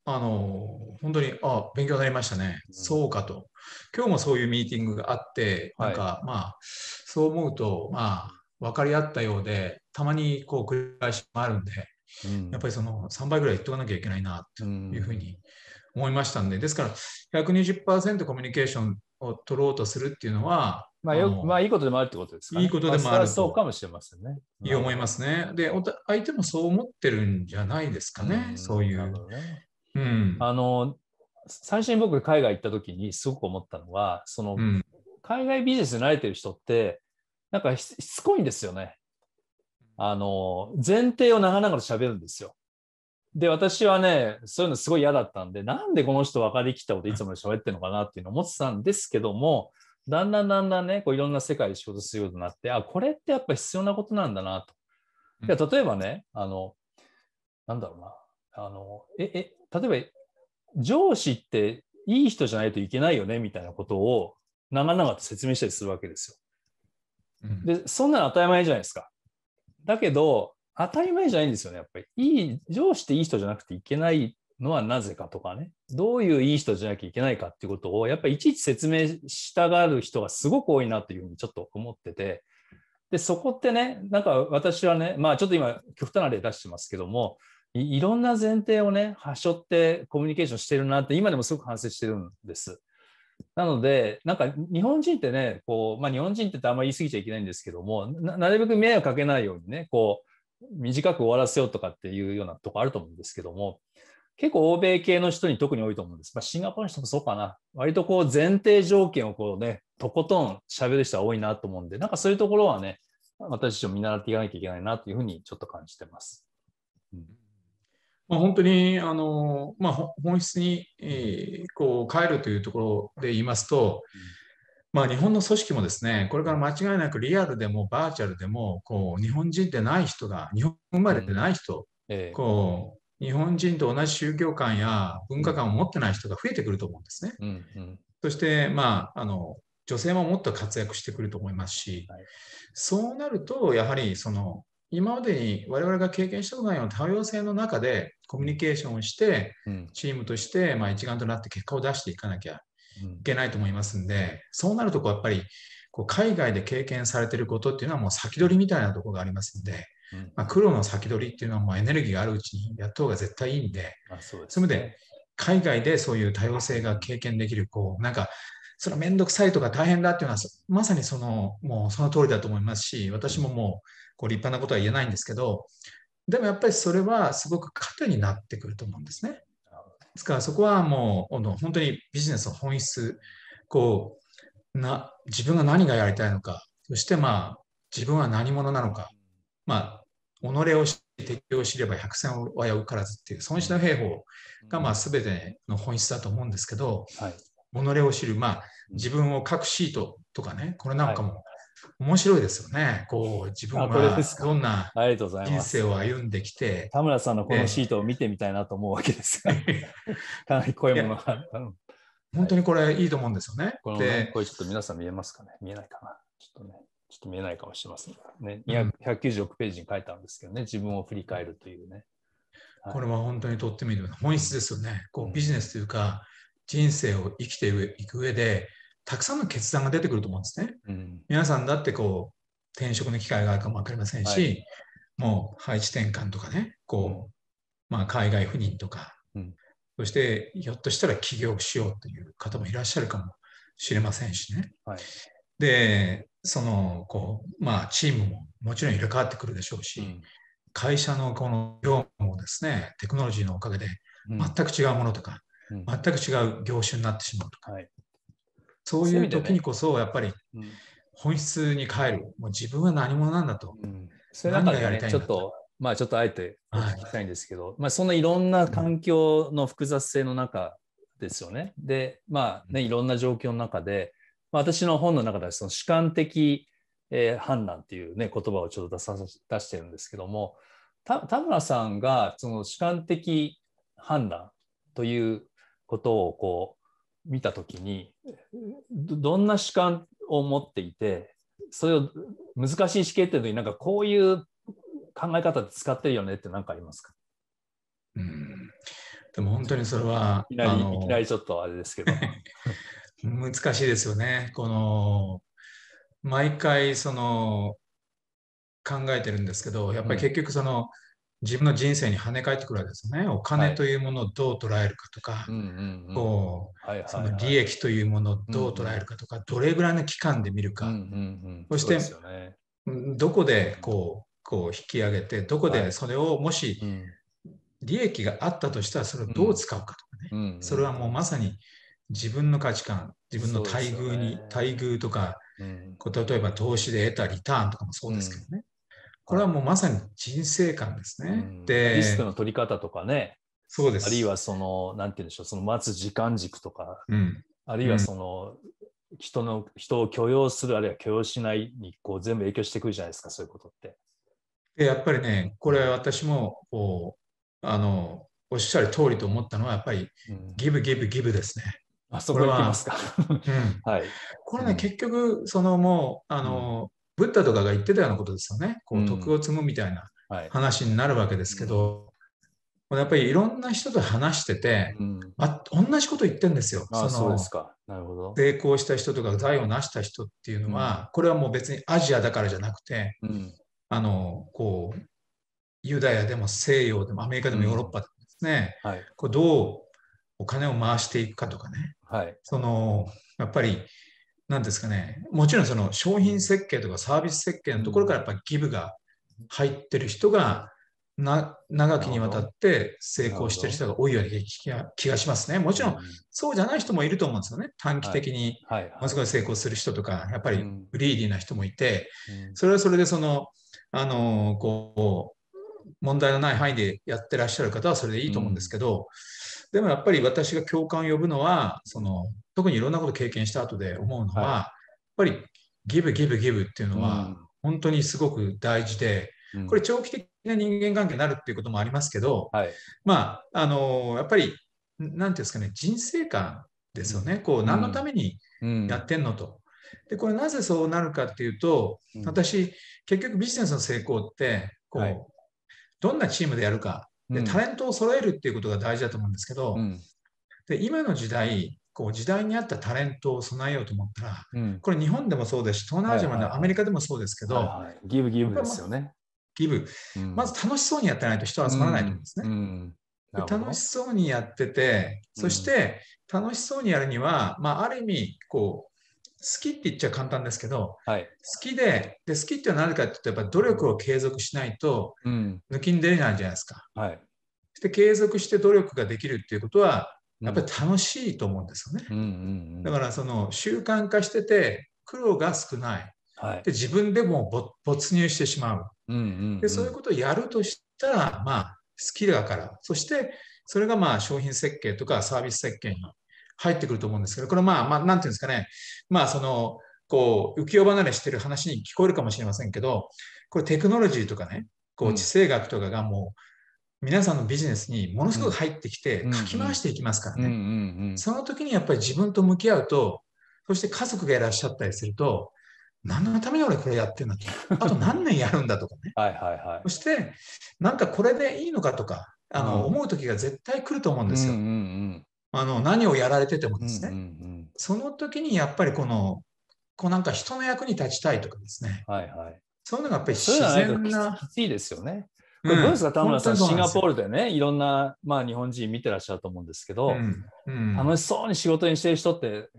あの、本当に、あ勉強になりましたね。そうかと。今日もそういうミーティングがあって、なんか、はい、まあ、そう思うと、まあ、分かり合ったようで、たまにこう繰り返しもあるんで、やっぱりその3倍ぐらい言っとかなきゃいけないなというふうに思いましたんで、ですから120%コミュニケーションを取ろうとするっていうのは、まあ、よまあいいことでもあるってことですか、ね、いいことでもある。そうかもしれませんね。いい思いますね。で、相手もそう思ってるんじゃないですかね、うん、そういう。ね、うん、あの最初に僕海外行った時にすごく思ったのはその、うん、海外ビジネスに慣れてる人ってなんかしつこいんですよね。あの、前提を長々と喋るんですよ。で、私はね、そういうのすごい嫌だったんで、なんでこの人分かりきったこといつも喋ってるのかなっていうのを思ってたんですけども、だんだんだんだんね、こういろんな世界で仕事するようになって、あ、これってやっぱ必要なことなんだなと。や例えばね、あの、なんだろうな、あの、え、え、例えば、上司っていい人じゃないといけないよねみたいなことを長々と説明したりするわけですよ。で、そんなの当たり前じゃないですか。だけど、当たり前じゃないんですよね、やっぱり。いい、上司っていい人じゃなくていけないのはなぜかとかね、どういういい人じゃなきゃいけないかっていうことを、やっぱりいちいち説明したがる人がすごく多いなというふうにちょっと思ってて、で、そこってね、なんか私はね、まあちょっと今、極端な例出してますけども、いろんな前提をね、はしょってコミュニケーションしてるなって、今でもすごく反省してるんです。なので、なんか日本人ってね、こう、まあ、日本人ってあんまり言い過ぎちゃいけないんですけどもな、なるべく迷惑かけないようにね、こう、短く終わらせようとかっていうようなとこあると思うんですけども、結構欧米系の人に特に多いと思うんです。まあ、シンガポールの人もそうかな。割とこう前提条件をこうね、とことん喋る人は多いなと思うんで、なんかそういうところはね、私自身も見習っていかなきゃいけないなというふうにちょっと感じてます。うんまあ、本当にあの、まあ、本質に、えー、こう変えるというところで言いますと、まあ、日本の組織もですねこれから間違いなくリアルでもバーチャルでもこう日本人でない人が日本生まれでない人、ええ、こう日本人と同じ宗教観や文化観を持ってない人が増えてくると思うんですね。うんうん、そして、まあ、あの女性ももっと活躍してくると思いますし、はい、そうなるとやはりその今までに我々が経験したことないような多様性の中でコミュニケーションをして、チームとして、ま一丸となって結果を出していかなきゃいけないと思いますんで、そうなるとこうやっぱりこう海外で経験されてることっていうのはもう先取りみたいなところがありますんで、まあ、黒の先取りっていうのはもうエネルギーがあるうちにやった方が絶対いいんで、そういうそれで海外でそういう多様性が経験できるこうなんかその面倒くさいとか大変だっていうのは、まさにその、もうその通りだと思いますし、私ももう、こう立派なことは言えないんですけど、でもやっぱりそれはすごく糧になってくると思うんですね。ですからそこはもう、本当にビジネスの本質、こう、な、自分が何がやりたいのか、そしてまあ、自分は何者なのか、まあ、己を知敵を知れば百戦を危うからずっていう、損失の兵法がまあ全ての本質だと思うんですけど、はい、己を知る、まあ、自分を書くシートとかね、これなんかも面白いですよね。はい、こう、自分がどんな人生を歩んできて。田村さんのこのシートを見てみたいなと思うわけです かなり濃いものが。本当にこれいいと思うんですよね。このこれちょっと皆さん見えますかね見えないかなちょっとね。ちょっと見えないかもしれませんね。2 9 6ページに書いたんですけどね、自分を振り返るというね。これは本当にとってみる本質ですよね。こうビジネスというか、人生を生きていく上でたくさんの決断が出てくると思うんですね。うん、皆さんだってこう転職の機会があるかも分かりませんし、はい、もう配置転換とかねこう、まあ、海外赴任とか、うん、そしてひょっとしたら起業しようという方もいらっしゃるかもしれませんしね。はい、でそのこう、まあ、チームももちろん入れ替わってくるでしょうし、うん、会社のこの業務もですねテクノロジーのおかげで全く違うものとか、全く違う業種になってしまうとか、うんはい、そういう時にこそやっぱり本質に帰る、もう自分は何者なんだと、うん、それだから、ね、ちょっとまあちょっとあえて聞きたいんですけど、はい、まあそんないろんな環境の複雑性の中ですよね。でまあねいろんな状況の中で、まあ、私の本の中ではその主観的、えー、判断っていうね言葉をちょっと出さ出してるんですけども田村さんがその主観的判断ということをこう見た時にどんな主観を持っていてそれを難しい試験っていうのになんかこういう考え方で使ってるよねって何かありますかうんでも本当にそれはいきなりいきなりちょっとあれですけど 難しいですよねこの毎回その考えてるんですけどやっぱり結局その、うん自分の人生に跳ね返ってくるわけですね。お金というものをどう捉えるかとか、こうその利益というものをどう捉えるかとか、どれぐらいの期間で見るか、そして、ね、どこでこうこう引き上げて、どこでそれをもし、利益があったとしたらそれをどう使うかとかね、それはもうまさに自分の価値観、自分の待遇に、ね、待遇とか、こう例えば投資で得たリターンとかもそうですけどね、これはもうまさに人生観ですね。でリスクの取り方とかね、そうですあるいはその、なんて言うんでしょう、その待つ時間軸とか、うん、あるいはその、うん、人の人を許容する、あるいは許容しないにこう全部影響してくるじゃないですか、そういうことって。でやっぱりね、これ私もこうあのおっしゃる通りと思ったのは、やっぱり、うん、ギブ、ギブ、ギブですね。あそこますか。これは はい、これね、結局、そのもう、あの、ブッダとかが言ってたようなことですよね。こう徳を積むみたいな話になるわけですけど、うんはい、やっぱりいろんな人と話してて、うん、あ同じこと言ってるんですよ。そ成功した人とか財を成した人っていうのは、うん、これはもう別にアジアだからじゃなくて、あのこうユダヤでも西洋でもアメリカでもヨーロッパでもですね、はい、こうどうお金を回していくかとかね、はい、そのやっぱりなんですかね、もちろんその商品設計とかサービス設計のところからやっぱりギブが入ってる人がな長きにわたって成功してる人が多いような気がしますね。もちろんそうじゃない人もいると思うんですよね。短期的にものすごい成功する人とか、やっぱりフリーディーな人もいて、それはそれでその、あのこう問題のない範囲でやってらっしゃる方はそれでいいと思うんですけど、でもやっぱり私が共感を呼ぶのはその特にいろんなこと経験した後で思うのは、はい、やっぱりギブギブギブっていうのは本当にすごく大事で、うん、これ長期的な人間関係になるっていうこともありますけど、はい、まああのやっぱり何て言うんですかね人生観ですよね、うん、こう何のためにやってんのと。でこれなぜそうなるかっていうと、私結局ビジネスの成功ってこう、はい、どんなチームでやるかでタレントを揃えるっていうことが大事だと思うんですけど、うん、で今の時代こう時代に合ったタレントを備えようと思ったら、うん、これ日本でもそうですし東南アジアまでアメリカでもそうですけど、はいはい、ギブギブですよね。ギブ、うん、まず楽しそうにやってないと人は集まらないと思うんですね。楽しそうにやっててそして楽しそうにやるには、まあ、ある意味こう好きって言っちゃ簡単ですけど、はい、好きでで好きって何かって言うとやっぱ努力を継続しないと抜きん出れないじゃないですか。うん、はい、で継続して努力ができるっていうことはやっぱり楽しいと思うんですよね。うんうんうんうん、だからその習慣化してて苦労が少ない、はい、で自分でも没入してしまううんうんうん、でそういうことをやるとしたらまあ好きだからそしてそれがまあ商品設計とかサービス設計に入ってくると思うんですけど、これまあ、まあ、なんていうんですかね、まあ、その、こう、浮世離れしてる話に聞こえるかもしれませんけど、これテクノロジーとかね、こう、地政学とかがもう、皆さんのビジネスにものすごく入ってきて、かき回していきますからね。その時にやっぱり自分と向き合うと、そして家族がいらっしゃったりすると、何のために俺これやってるんだと。あと何年やるんだとかね。はいはいはい。そして、なんかこれでいいのかとか、あの、思う時が絶対来ると思うんですよ。あの何をやられててもですね、うんうんうん、その時にやっぱりこのこうなんか人の役に立ちたいとかですね、はいはい、そういうのがやっぱり自然な。きついですよね。これどうですか、田村さん、ん、シンガポールでね、いろんな、まあ、日本人見てらっしゃると思うんですけど、うんうん、楽しそうに仕事にしてる人って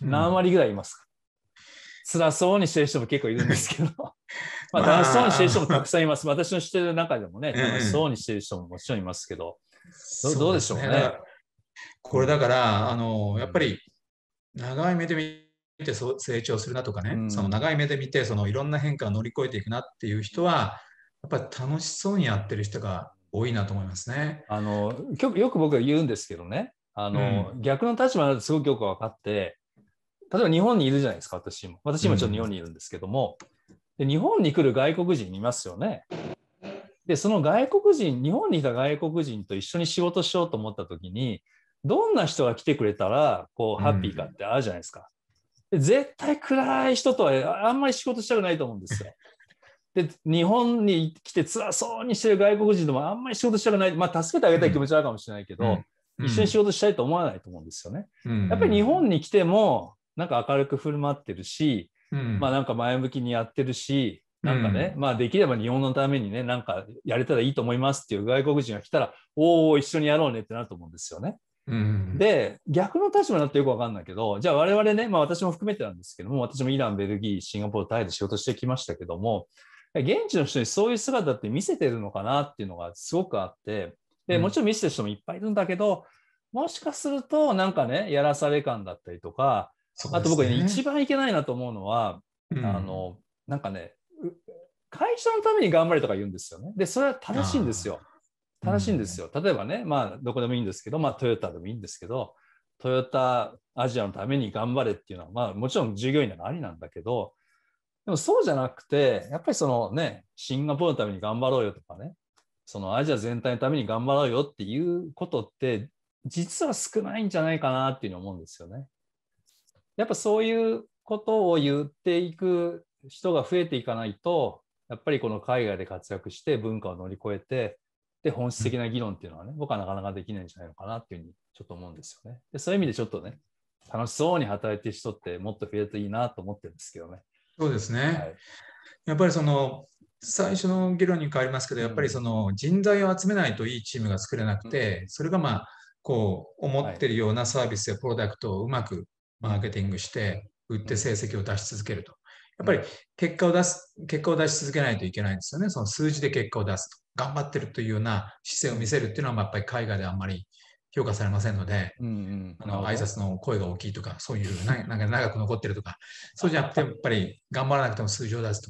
何割ぐらいいますか、辛そうにしてる人も結構いるんですけど、まあ、楽しそうにしてる人もたくさんいます。私の知ってる中でもね、楽しそうにしてる人ももちろんいますけど、どうでしょうね。これだから、あのやっぱり長い目で見て成長するなとかね、うん、その長い目で見てそのいろんな変化を乗り越えていくなっていう人はやっぱり楽しそうにやってる人が多いなと思いますね。あのよく僕は言うんですけどねあの、うん、逆の立場だとすごくよく分かって例えば日本にいるじゃないですか私も私もちょっと日本にいるんですけども、うん、で日本に来る外国人いますよね。でその外国人日本にいた外国人と一緒に仕事しようと思った時にどんな人が来てくれたら、こう、ハッピーかってあるじゃないですか。うん、絶対暗い人とはあんまり仕事したくないと思うんですよ。で、日本に来て辛そうにしてる外国人ともあんまり仕事したくない。まあ、助けてあげたい気持ちはあるかもしれないけど、うん一緒に仕事したいと思わないと思うんですよね。やっぱり日本に来ても、なんか明るく振る舞ってるし、まあなんか前向きにやってるし、なんかね、うん、まあできれば日本のためにね、なんかやれたらいいと思いますっていう外国人が来たら、おお、一緒にやろうねってなると思うんですよね。うん、で逆の立場になってよく分かんないけどじゃあ我々ね、まあ、私も含めてなんですけども私もイランベルギーシンガポールタイで仕事してきましたけども現地の人にそういう姿って見せてるのかなっていうのがすごくあってでもちろん見せてる人もいっぱいいるんだけど、うん、もしかするとなんかねやらされ感だったりとか、ね、あと僕ね一番いけないなと思うのは、うん、あのなんかね会社のために頑張れとか言うんですよねでそれは正しいんですよ。正しいんですよ。例えばね、まあ、どこでもいいんですけど、まあ、トヨタでもいいんですけど、トヨタアジアのために頑張れっていうのは、まあ、もちろん従業員ならありなんだけど、でもそうじゃなくて、やっぱりそのね、シンガポールのために頑張ろうよとかね、そのアジア全体のために頑張ろうよっていうことって、実は少ないんじゃないかなっていうのを思うんですよね。やっぱそういうことを言っていく人が増えていかないと、やっぱりこの海外で活躍して文化を乗り越えて、で本質的な議論っていうのはね、僕はなかなかできないんじゃないのかなっていうふうにちょっと思うんですよね。でそういう意味でちょっとね、楽しそうに働いてる人ってもっと増えるといいなと思ってるんですけどね。そうですね。はい、やっぱりその最初の議論に変わりますけど、やっぱりその人材を集めないといいチームが作れなくて、うん、それがまあ、こう思ってるようなサービスやプロダクトをうまくマーケティングして、売って成績を出し続けると。やっぱり結果を出す、結果を出し続けないといけないんですよね。その数字で結果を出すと。頑張ってるというような姿勢を見せるっていうのは、やっぱり海外であんまり評価されませんので、うん、うん、あの挨拶の声が大きいとか、そういう な、なんか長く残ってるとか、そうじゃなくて、やっぱり頑張らなくても数字を出す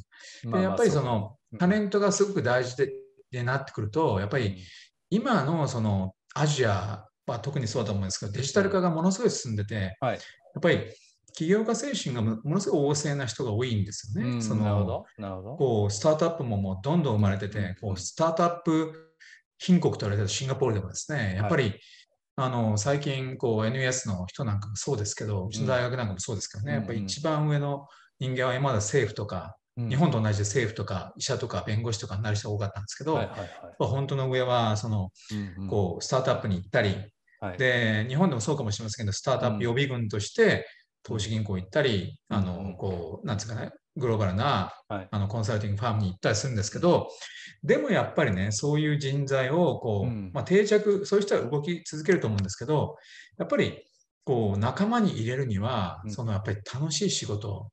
と。でやっぱりその、タレントがすごく大事ででなってくると、やっぱり今のそのアジアは特にそうだと思うんですけど、デジタル化がものすごい進んでて、はい、やっぱり起業家精神がものすごい旺盛な人が多いんですよね。うん、そのこうスタートアップももうどんどん生まれてて、こうスタートアップ貧国と言われてるシンガポールでもですね、やっぱり、はい、あの最近こう NES の人なんかもそうですけど、うちの大学なんかもそうですけどね、うん、やっぱり一番上の人間は今まだ政府とか、うん、日本と同じで政府とか医者とか弁護士とかになる人が多かったんですけど、はいはいはい、本当の上はその、うんうん、こうスタートアップに行ったり、はい、で日本でもそうかもしれませんけどスタートアップ予備軍として、投資銀行行ったり、あの、こう、なんですかね、グローバルな、あのコンサルティングファームに行ったりするんですけど、でもやっぱりね、そういう人材をこう、まあ、定着、そういう人は動き続けると思うんですけど、やっぱりこう仲間に入れるには、そのやっぱり楽しい仕事、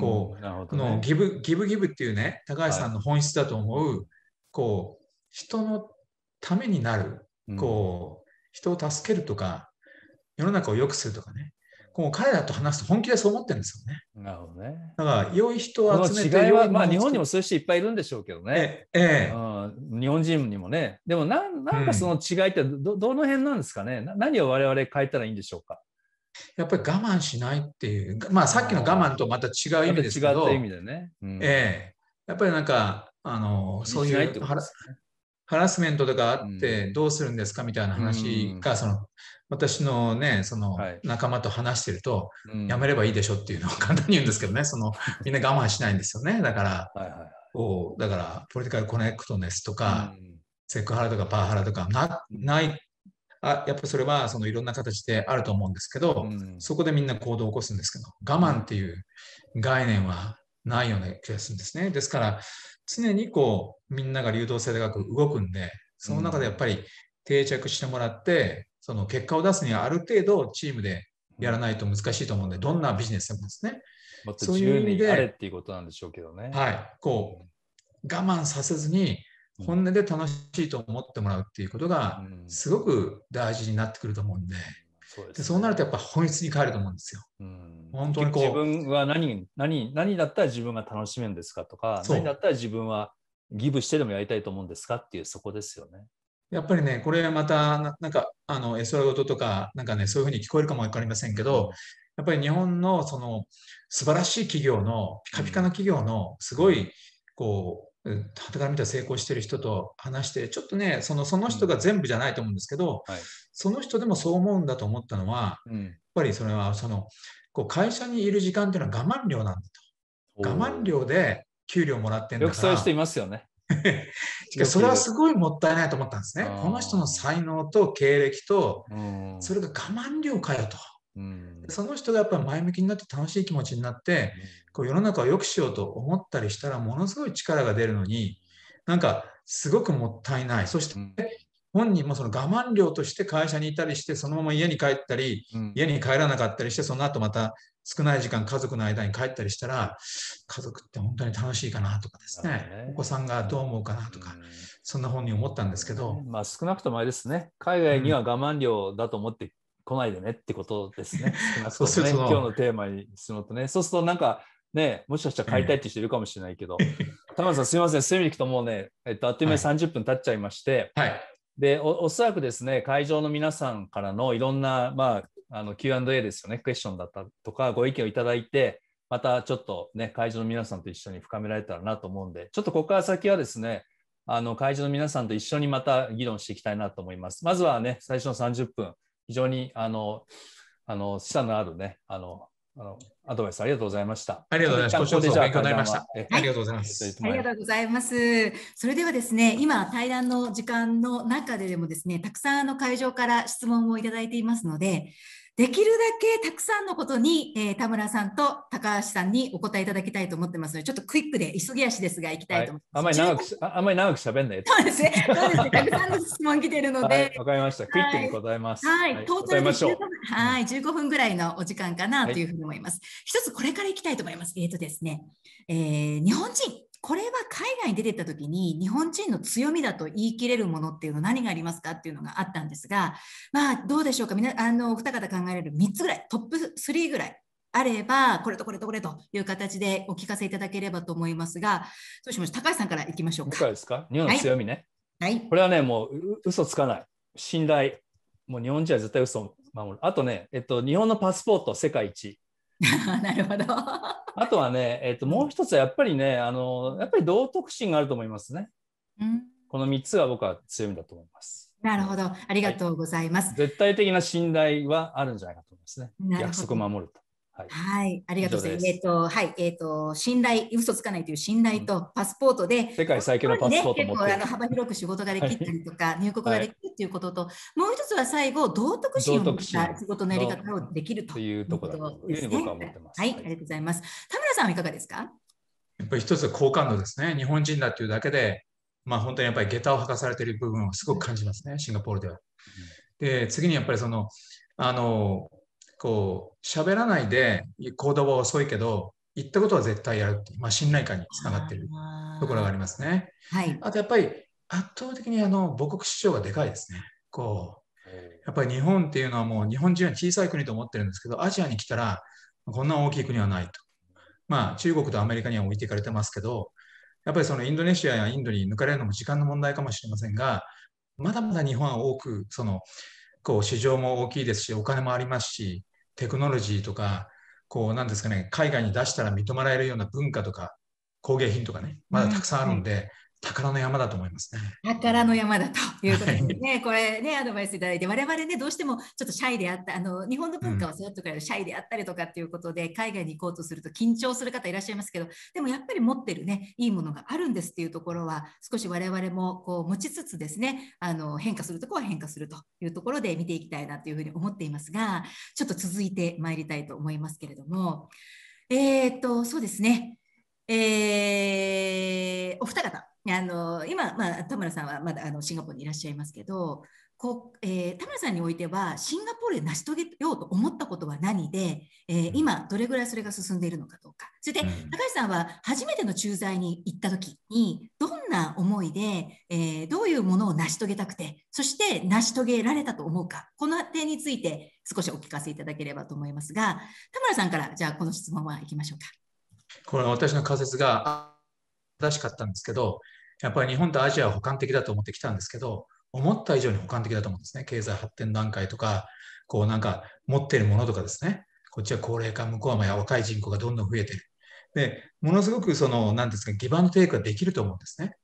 こう、このギブギブギブっていうね、高橋さんの本質だと思う、こう、人のためになる、こう、人を助けるとか、世の中を良くするとかね、こう彼らと話すと本気でそう思ってるんですよね。なるほどね。だから、良い人を集めて良いまあ、日本にもそういう人いっぱいいるんでしょうけどね。ええ、うん、日本人にもね。でもな、なんかその違いってど、どの辺なんですかね何を我々変えたらいいんでしょうかやっぱり我慢しないっていう、まあ、さっきの我慢とまた違う意味ですけど、違った意味でね。うん、ええやっぱりなんか、あのそういうハラ,、ハラスメントとかあってどうするんですかみたいな話が、その私のね、その仲間と話してると、はいやめればいいでしょっていうのを 簡単に言うんですけどね、その みんな我慢しないんですよね。だから、はいはい、だから、ポリティカルコネクトネスとか、うん、セクハラとかパワハラとかな、ないあやっぱそれはそのいろんな形であると思うんですけど、うん、そこでみんな行動を起こすんですけど我慢っていう概念はないような気がするんですねですから常にこうみんなが流動性高く動くんでその中でやっぱり定着してもらってその結果を出すにはある程度チームでやらないと難しいと思うので、どんなビジネスでもですね。そういう意味で。あれっていうことなんでしょうけどね。はい。こう、我慢させずに、本音で楽しいと思ってもらうっていうことが、すごく大事になってくると思うんで。そうで、ね、そうなるとやっぱ本質に変えると思うんですよ。うん、本当に自分は何何何だったら自分が楽しめるんですかとか何だったら自分はギブしてでもやりたいと思うんですかっていうそこですよね。やっぱりね、これまた、なんか、あの、絵空事とか、なんかね、そういうふうに聞こえるかもわかりませんけど、やっぱり日本のその素晴らしい企業の、ピカピカな企業の、すごい、こう、はたから見た成功してる人と話して、ちょっとね、そのその人が全部じゃないと思うんですけど、はい、その人でもそう思うんだと思ったのは、うん、やっぱりそれは、その、こう会社にいる時間というのは我慢量なんだと。我慢量で給料もらってんだから。よくそういう人いますよね。しかしそれはすごいもったいないと思ったんですね。この人の才能と経歴と、それが我慢量かよと。うん、その人がやっぱり前向きになって楽しい気持ちになって、こう世の中を良くしようと思ったりしたらものすごい力が出るのになんかすごくもったいないそして本人もその我慢量として会社にいたりしてそのまま家に帰ったり、うん、家に帰らなかったりしてその後また少ない時間家族の間に帰ったりしたら家族って本当に楽しいかなとかですね、ね、お子さんがどう思うかなとか、うん、そんな本人思ったんですけど、まあ、少なくともあれですね海外には我慢量だと思って来ないでねってことですね、うん、少なくともね今日のテーマにするとねそうするとなんかね、もしかしたら買いたいって人いるかもしれないけど、玉田村さん、すみません、セミに行くともうね、えっと、あっという間に30分経っちゃいまして、はい、でお、おそらくですね、会場の皆さんからのいろんな、まあ、あの Q&A ですよね、クエスチョンだったとか、ご意見をいただいて、またちょっとね、会場の皆さんと一緒に深められたらなと思うんで、ちょっとここから先はですね、あの会場の皆さんと一緒にまた議論していきたいなと思います。まずはね、最初の30分、非常にあの、あの、資産のあるね、あの、あのアドバイスありがとうございました。ありがとうございます。こちらこが勉強になりました。ありがとうございます。ありがとうございます。それではですね、今対談の時間の中ででもですね、たくさんの会場から質問をいただいていますので、できるだけたくさんのことに、えー、田村さんと高橋さんにお答えいただきたいと思ってますので、ちょっとクイックで急ぎ足ですが、行きたいと思います。はい、あんまり長く、あんまり長くんない。そうですね。そうですね。たくさんの質問来てるので。わ、はい、かりました。クイックに答えます。はい。はい、トータで15分、はい、15分ぐらいのお時間かなというふうに思います。一つこれから行きたいと思います。えっ、ー、とですね、えー、日本人、これは海外に出てった時に日本人の強みだと言い切れるものっていうの何がありますかっていうのがあったんですが、まあどうでしょうか。皆あの、お二方考えられる3つぐらい、トップ3ぐらいあれば、これとこれとこれという形でお聞かせいただければと思いますが、どうしましょう。高橋さんからいきましょうか。ですか日本の強みね。はい。これはね、もう嘘つかない。信頼。もう日本人は絶対嘘を守る。あとね、えっと、日本のパスポート世界一。なるほど。あとはね、えー、ともう一つはやっぱりねあのやっぱり道徳心があると思いますね。うん、この3つは僕は強みだと思います。なるほど、ありがとうございます、はい、絶対的な信頼はあるんじゃないかと思いますね。約束守ると。はい、はい、ありがとうございます。えっ、ー、と、はい、えっ、ー、と、信頼、嘘つかないという信頼とパスポートで、うん、世界最強のパスポート、ね、結構あの幅広く仕事ができたりとか、はい、入国ができるということと、もう一つは最後、道徳心を持った仕事のやり方をできるというところという僕は思ってます。はい、ありがとうございます。田村さんはいかがですかやっぱり一つ好感度ですね。日本人だというだけで、まあ本当にやっぱり下駄を履かされている部分をすごく感じますね、シンガポールでは。で、次にやっぱりその、あの、こう、喋らないで行動は遅いけど、言ったことは絶対やるってまあ、信頼感につながってるところがありますね。はい、あとやっぱり圧倒的にあの母国市場がでかいですね。こうやっぱり日本っていうのはもう日本人は小さい国と思ってるんですけどアジアに来たらこんな大きい国はないと。まあ中国とアメリカには置いていかれてますけどやっぱりそのインドネシアやインドに抜かれるのも時間の問題かもしれませんがまだまだ日本は多くそのこう市場も大きいですしお金もありますしテクノロジーとか、こう、なんですかね、海外に出したら認められるような文化とか、工芸品とかね、まだたくさんあるんで、宝の山だと思いますね。宝の山だということですね。はい、これね、アドバイスいただいて、我々ね、どうしてもちょっとシャイであった、あの、日本の文化を育ってかるシャイであったりとかっていうことで、うん、海外に行こうとすると緊張する方いらっしゃいますけど、でもやっぱり持ってるね、いいものがあるんですっていうところは、少し我々もこう持ちつつですね、あの、変化するとこは変化するというところで見ていきたいなというふうに思っていますが、ちょっと続いてまいりたいと思いますけれども、えー、っと、そうですね。えー、お二方あの今、まあ、田村さんはまだあのシンガポールにいらっしゃいますけどこう、えー、田村さんにおいてはシンガポールで成し遂げようと思ったことは何で、えー、今どれぐらいそれが進んでいるのかどうかそれで、うん、高橋さんは初めての駐在に行った時にどんな思いで、えー、どういうものを成し遂げたくてそして成し遂げられたと思うかこの点について少しお聞かせいただければと思いますが田村さんからじゃあこの質問はいきましょうか。これ私の仮説が正しかったんですけど、やっぱり日本とアジアは補完的だと思ってきたんですけど、思った以上に補完的だと思うんですね。経済発展段階とか、こうなんか持っているものとかですね。こっちは高齢化、向こうは若い人口がどんどん増えてる。で、ものすごくその、なんですか、ギバンテイクができると思うんですね。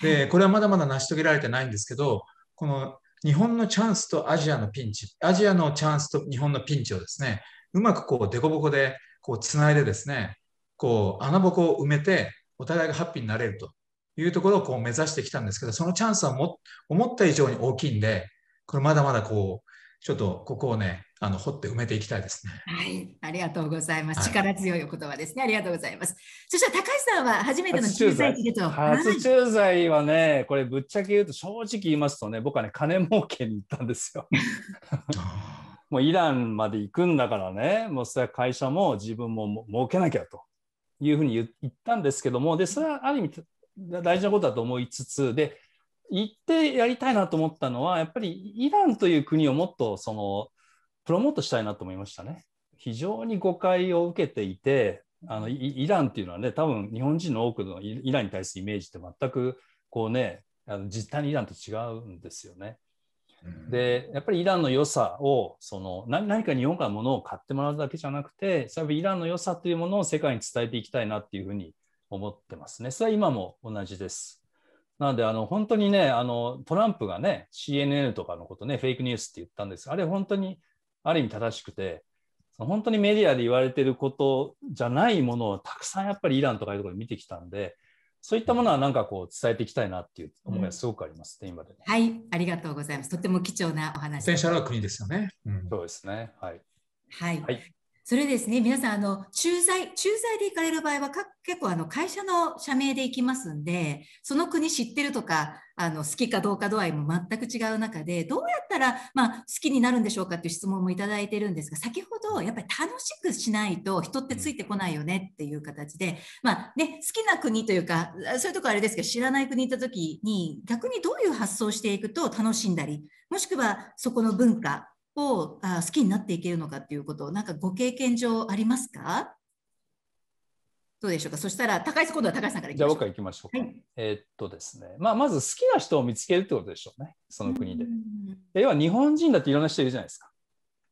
で、これはまだまだ成し遂げられてないんですけど、この日本のチャンスとアジアのピンチ、アジアのチャンスと日本のピンチをですね、うまくこう、凸凹でこう、つないでですね、こう、穴ぼこを埋めて、お互いがハッピーになれるというところをこう目指してきたんですけど、そのチャンスはも思った以上に大きいんで、これまだまだこう、ちょっとここをね、あの掘って埋めていきたいですね。はい、ありがとうございます。力強いお言葉ですね。はい、ありがとうございます。そしたら高橋さんは初めての駐在でと。初駐在はね、これぶっちゃけ言うと正直言いますとね、僕はね金儲けに行ったんですよ。もうイランまで行くんだからね、もうそれは会社も自分も儲けなきゃと。いうふうに言ったんですけどもでそれはある意味大事なことだと思いつつで言ってやりたいなと思ったのはやっぱりイランという国をもっとそのプロモートしたいなと思いましたね。非常に誤解を受けていてあのイランっていうのはね多分日本人の多くのイランに対するイメージって全くこうねあの実態にイランと違うんですよね。でやっぱりイランの良さをその何か日本からものを買ってもらうだけじゃなくてそれイランの良さというものを世界に伝えていきたいなっていうふうに思ってますね。それは今も同じです。なのであの本当にねあのトランプがね CNN とかのことねフェイクニュースって言ったんですあれ本当にある意味正しくて本当にメディアで言われてることじゃないものをたくさんやっぱりイランとかいうところで見てきたんでそういったものは何かこう伝えていきたいなっていう思いがすごくありますね、うん、今で、ね、はい、ありがとうございます。とても貴重なお話。ポテは国ですよね。うん、そうですね。はい。はい。はい、それですね、皆さん、あの、駐在、駐在で行かれる場合は、結構、あの、会社の社名で行きますんで、その国知ってるとか、あの、好きかどうか度合いも全く違う中で、どうやったら、まあ、好きになるんでしょうかっていう質問もいただいてるんですが、先ほど、やっぱり楽しくしないと人ってついてこないよねっていう形で、まあ、ね、好きな国というか、そういうとこあれですけど、知らない国行った時に、逆にどういう発想していくと楽しんだり、もしくは、そこの文化、をあ好きになっていけるのかっていうことをなんかご経験上ありますかどうでしょうかそしたら高橋今度は高橋さんからじゃあ僕からいきましょう、はい、えー、っとですね、まあ、まず好きな人を見つけるってことでしょうねその国で要は日本人だっていろんな人いるじゃないですか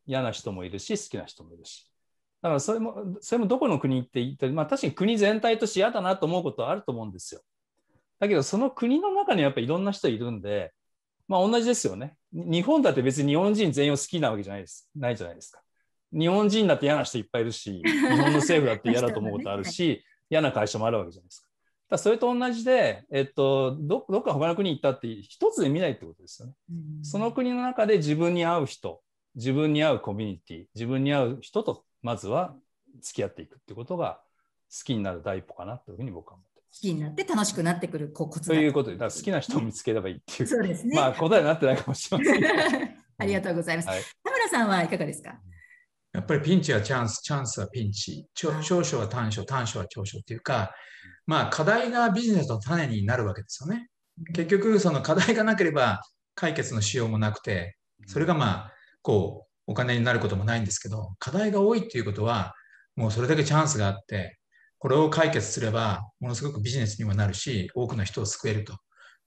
嫌な人もいるし好きな人もいるしだからそれもそれもどこの国って言って、まあ、確かに国全体として嫌だなと思うことはあると思うんですよだけどその国の中にやっぱりいろんな人いるんでまあ同じですよね日本だって別に日本人全員を好きなわけじゃないです、ないじゃないですか。日本人だって嫌な人いっぱいいるし、日本の政府だって嫌だと思うことあるし、嫌な会社もあるわけじゃないですか。だそれと同じで、えっと、どどっか他の国に行ったって一つで見ないってことですよね。その国の中で自分に合う人、自分に合うコミュニティ、自分に合う人とまずは付き合っていくってことが好きになる第一歩かなというふうに僕は思い好きになって楽しくなってくるコツということで、だ好きな人を見つければいいっていう。そうですね。まあ答えになってないかもしれません ありがとうございます。はい、田村さんはいかがですかやっぱりピンチはチャンス、チャンスはピンチ、長所は短所、短所は長所っていうか、まあ課題がビジネスの種になるわけですよね。結局その課題がなければ解決のしようもなくて、それがまあこうお金になることもないんですけど、課題が多いっていうことはもうそれだけチャンスがあって、これを解決すれば、ものすごくビジネスにもなるし、多くの人を救えると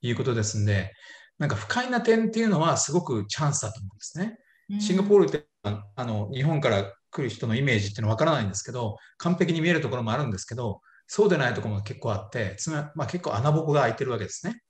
いうことですんで、なんか不快な点っていうのはすごくチャンスだと思うんですね。シンガポールってあの日本から来る人のイメージっていうのはわからないんですけど、完璧に見えるところもあるんですけど、そうでないところも結構あって、つままあ、結構穴ぼこが開いてるわけですね。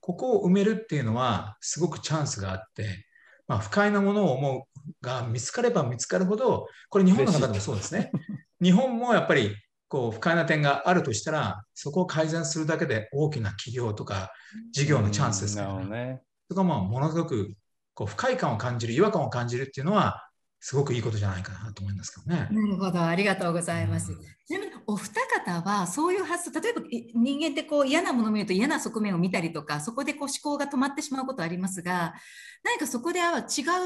ここを埋めるっていうのはすごくチャンスがあって、まあ、不快なものを思うが見つかれば見つかるほど、これ日本の中でもそうですね。日本もやっぱりこう不快な点があるとしたらそこを改善するだけで大きな企業とか事業のチャンスですから、ね、そこもものすごくこう不快感を感じる違和感を感じるっていうのはすごくいいことじゃないかなと思いますけどね。なるほどありがとうございます。ちなみにお二方はそういう発想例えば人間ってこう嫌なものを見ると嫌な側面を見たりとかそこでこう思考が止まってしまうことありますが何かそこで違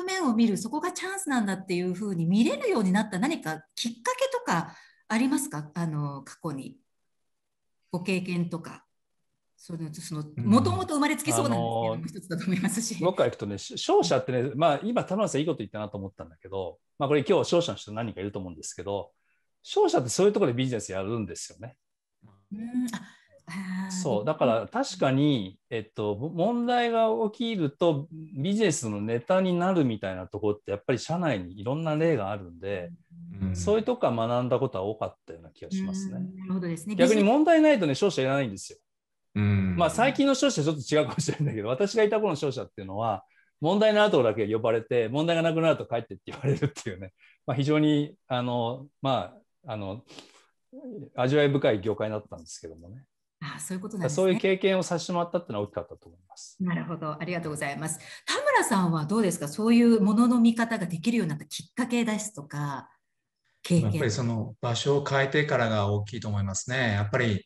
う面を見るそこがチャンスなんだっていうふうに見れるようになった何かきっかけとかありますかあの過去にご経験とか。そのそのもともと生まれつきそうなんですけど、一つだと思いますし。僕からいくとね、勝者ってね、まあ、今、田村さん、いいこと言ったなと思ったんだけど、まあ、これ、今日、勝者の人、何人かいると思うんですけど、勝者ってそういうところでビジネスやるんですよね。うんあそうだから確かに、えっと、問題が起きるとビジネスのネタになるみたいなとこってやっぱり社内にいろんな例があるんで、うん、そういうとこは学んだことは多かったような気がしますね。なるほどですね逆に問題ないとね商社いらないんですよ。うんまあ、最近の商社ちょっと違うかもしれないんだけど私がいた頃の商社っていうのは問題のあとだけ呼ばれて問題がなくなると帰ってって言われるっていうね、まあ、非常にあのまああの味わい深い業界だったんですけどもね。あそういうことなんです、ね、そういう経験をさせてもらったっていうのは大きかったと思います。なるほど、ありがとうございます。田村さんはどうですか、そういうものの見方ができるようになったきっかけですとか、経験やっぱりその場所を変えてからが大きいと思いますね。やっぱり、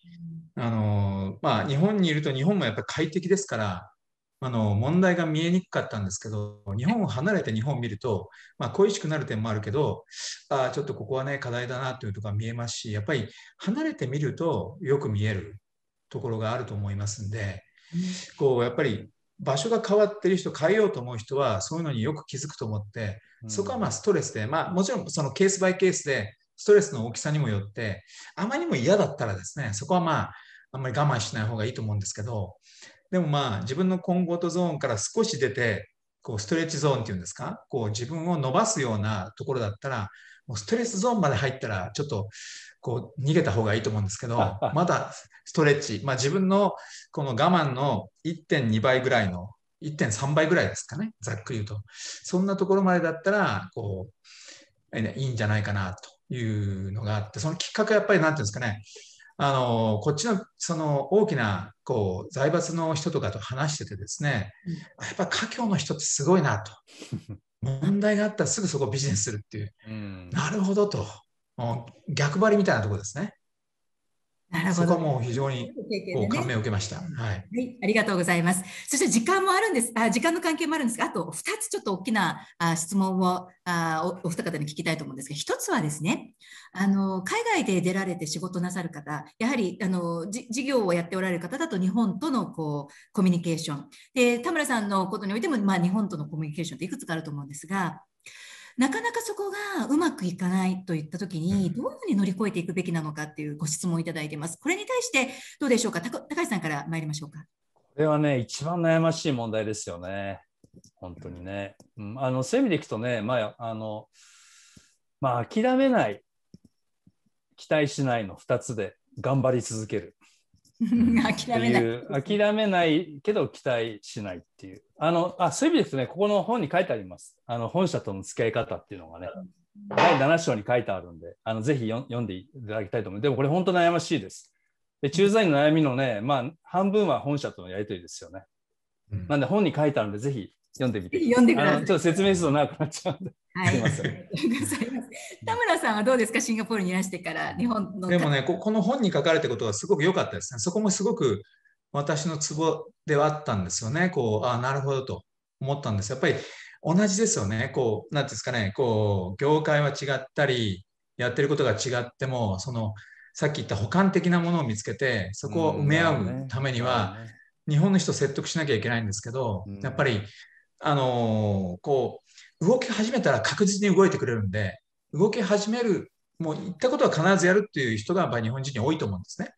あのまあ、日本にいると日本もやっぱり快適ですから、あの問題が見えにくかったんですけど日本を離れて日本を見ると、まあ、恋しくなる点もあるけどあちょっとここはね課題だなというところが見えますしやっぱり離れてみるとよく見えるところがあると思いますんで、こうやっぱり場所が変わってる人変えようと思う人はそういうのによく気づくと思ってそこはまあストレスで、まあ、もちろんそのケースバイケースでストレスの大きさにもよってあまりにも嫌だったらですねそこはまああんまり我慢しない方がいいと思うんですけどでもまあ自分の今後とゾーンから少し出てこうストレッチゾーンっていうんですかこう自分を伸ばすようなところだったらもうストレスゾーンまで入ったらちょっとこう逃げた方がいいと思うんですけど まだストレッチ、まあ、自分のこの我慢の1.2倍ぐらいの、1.3倍ぐらいですかね、ざっくり言うと。そんなところまでだったら、こう、いいんじゃないかなというのがあって、そのきっかけはやっぱり何て言うんですかね、あのこっちのその大きなこう財閥の人とかと話しててですね、やっぱ家境の人ってすごいなと問題があったらすぐそこビジネスするっていう、うん、なるほどと逆張りみたいなとこですねなるほど。そこはもう非常に、感銘を受けました、はい、はい。ありがとうございます。そして時間もあるんです。あ時間の関係もあるんですが、あと2つちょっと大きなあ質問をあおお二方に聞きたいと思うんですが、1つはですね、あの海外で出られて仕事なさる方、やはりあの事業をやっておられる方だと日本とのこうコミュニケーション。で、田村さんのことにおいても、まあ、日本とのコミュニケーションっていくつかあると思うんですが、なかなかそこがうまくいかないといったときに、どういうふうに乗り越えていくべきなのかっていうご質問をいただいています。これに対してどうでしょうか、高橋さんから参りましょうか。これはね、一番悩ましい問題ですよね。本当にね。うん、あのそういう意味でいくとね、まああのまあ、諦めない、期待しないの2つで頑張り続ける。諦めない。諦めないけど期待しないっていう。あの、あ、そういう意味ですね、ここの本に書いてあります。あの、本社との付き合い方っていうのがね、第7章に書いてあるんで、あの、ぜひ読んでいただきたいと思います。でもこれ本当悩ましいです。で、駐在員の悩みのね、まあ、半分は本社とのやりとりですよね。うん、なんで本に書いてあるんで、ぜひ読んでみて。読んでください。ちょっと説明すると長くなっちゃうんで。はい、すみません。田村さんはどうですか、シンガポールにいらしてから日本の。でもねこ、この本に書かれてることはすごく良かったですね。そこもすごく私のツボではあったんですよね。こう、あなるほどと思ったんです。やっぱり同じですよね。こう、なんですかね、こう、業界は違ったり、やってることが違っても、その、さっき言った補完的なものを見つけて、そこを埋め合うためには、日本の人を説得しなきゃいけないんですけど、やっぱりあのー、こう、動き始めたら確実に動いてくれるんで、動き始める、もう言ったことは必ずやるっていう人がやっぱり日本人に多いと思うんですね。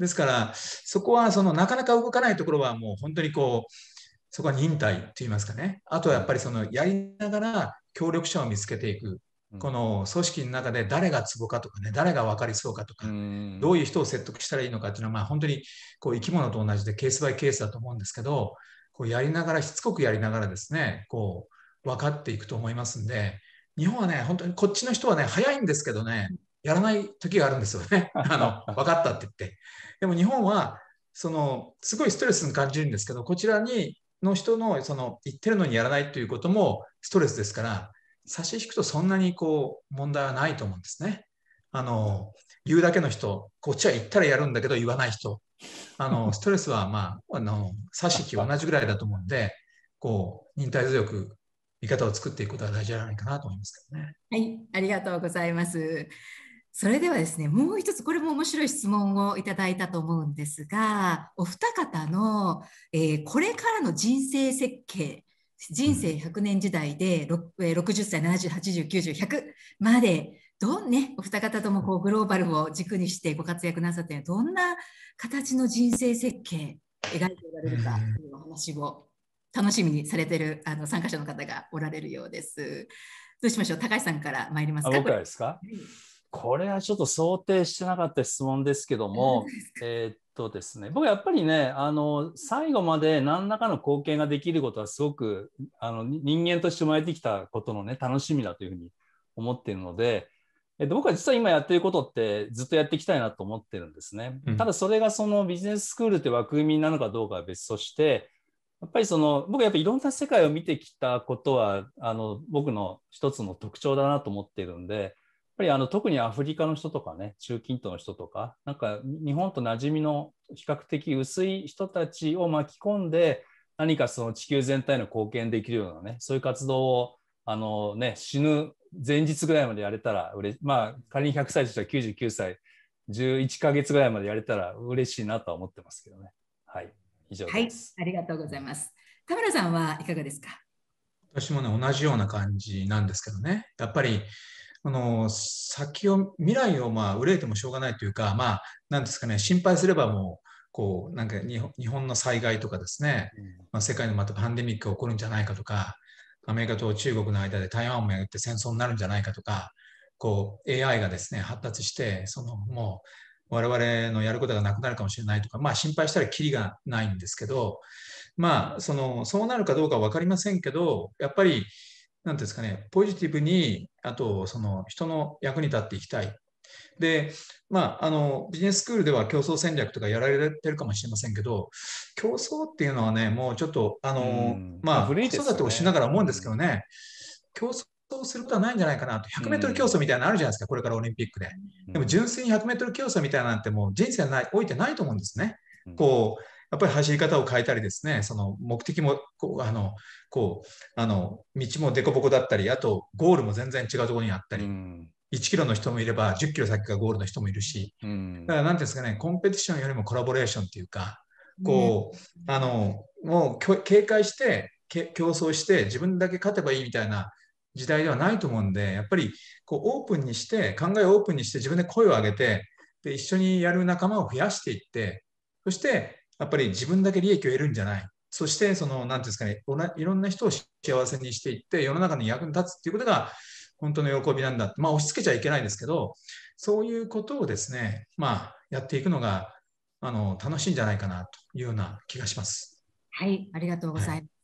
ですから、そこはそのなかなか動かないところはもう本当にこう、そこは忍耐って言いますかね。あとはやっぱりそのやりながら協力者を見つけていく。この組織の中で誰がツボかとかね、誰が分かりそうかとか、どういう人を説得したらいいのかっていうのは、まあ、本当にこう生き物と同じでケースバイケースだと思うんですけど、こうやりながらしつこくやりながらですねこう分かっていくと思いますんで日本はね本当にこっちの人はね早いんですけどねやらない時があるんですよね あの分かったって言ってでも日本はそのすごいストレスに感じるんですけどこちらにの人のその言ってるのにやらないということもストレスですから差し引くとそんなにこう問題はないと思うんですね。あの言うだけの人こっちは言ったらやるんだけど言わない人あの ストレスは、まあ、あの差し引き同じぐらいだと思うんでこう忍耐強く見方を作っていくことが大事じゃないかなと思いますけどね。はいありがとうございますそれではですねもう一つこれも面白い質問をいただいたと思うんですがお二方の、えー、これからの人生設計人生100年時代で60歳708090 100までどんね、お二方ともこうグローバルを軸にしてご活躍なさってどんな形の人生設計描いておられるかというお話を楽しみにされてるあの参加者の方がおられるようです。どうしましょう高橋さんから参りますか。僕らですか、これはちょっと想定してなかった質問ですけども、えっとですね、僕やっぱりね、あの最後まで何らかの貢献ができることはすごくあの人間として生まれてきたことのね楽しみだというふうに思っているので、えっと、僕は実は今やってることってずっとやっていきたいなと思ってるんですね。うん、ただそれがそのビジネススクールって枠組みなのかどうかは別として、やっぱりその僕はやっぱいろんな世界を見てきたことはあの僕の一つの特徴だなと思ってるんで、やっぱりあの特にアフリカの人とかね、中近東の人とか、なんか日本と馴染みの比較的薄い人たちを巻き込んで、何かその地球全体の貢献できるようなね、そういう活動をあのね、死ぬ前日ぐらいまでやれたら嬉まあ仮に100歳としたら99歳11か月ぐらいまでやれたら嬉しいなとは思ってますけどねはい以上です、はい、ありがとうございます田村さんはいかがですか私もね同じような感じなんですけどねやっぱりあの先を未来をまあ憂いてもしょうがないというかまあなんですかね心配すればもうこうなんか日本の災害とかですね、まあ、世界のまたパンデミックが起こるんじゃないかとかアメリカと中国の間で台湾をめぐって戦争になるんじゃないかとか、こう AI がですね発達してそのもう我々のやることがなくなるかもしれないとか、まあ、心配したらきりがないんですけど、まあ、そのそうなるかどうか分かりませんけどやっぱり何ですかねポジティブにあとその人の役に立っていきたいで、まあ、あのビジネススクールでは競争戦略とかやられてるかもしれませんけど競争っていうのはねもうちょっとあの、まあ、子育てをしながら思うんですけどね、競争することはないんじゃないかなと、100メートル競争みたいなのあるじゃないですか、これからオリンピックで。でも純粋に100メートル競争みたいなんて、もう人生においてないと思うんですね。こうやっぱり走り方を変えたりですね、その目的もこうあのこうあの道も凸凹だったり、あとゴールも全然違うところにあったり、うん、1キロの人もいれば10キロ先がゴールの人もいるし、うん、だから何ですかねコンペティションよりもコラボレーションっていうかこう、あのもう警戒して競争して自分だけ勝てばいいみたいな時代ではないと思うんでやっぱりこうオープンにして考えをオープンにして自分で声を上げてで一緒にやる仲間を増やしていってそしてやっぱり自分だけ利益を得るんじゃないそしてその何ていうんですかねいろんな人を幸せにしていって世の中に役に立つっていうことが本当の喜びなんだまあ、押し付けちゃいけないんですけど、そういうことをですね、まあ、やっていくのがあの楽しいんじゃないかなというような気がします。はい、ありがとうございます。はい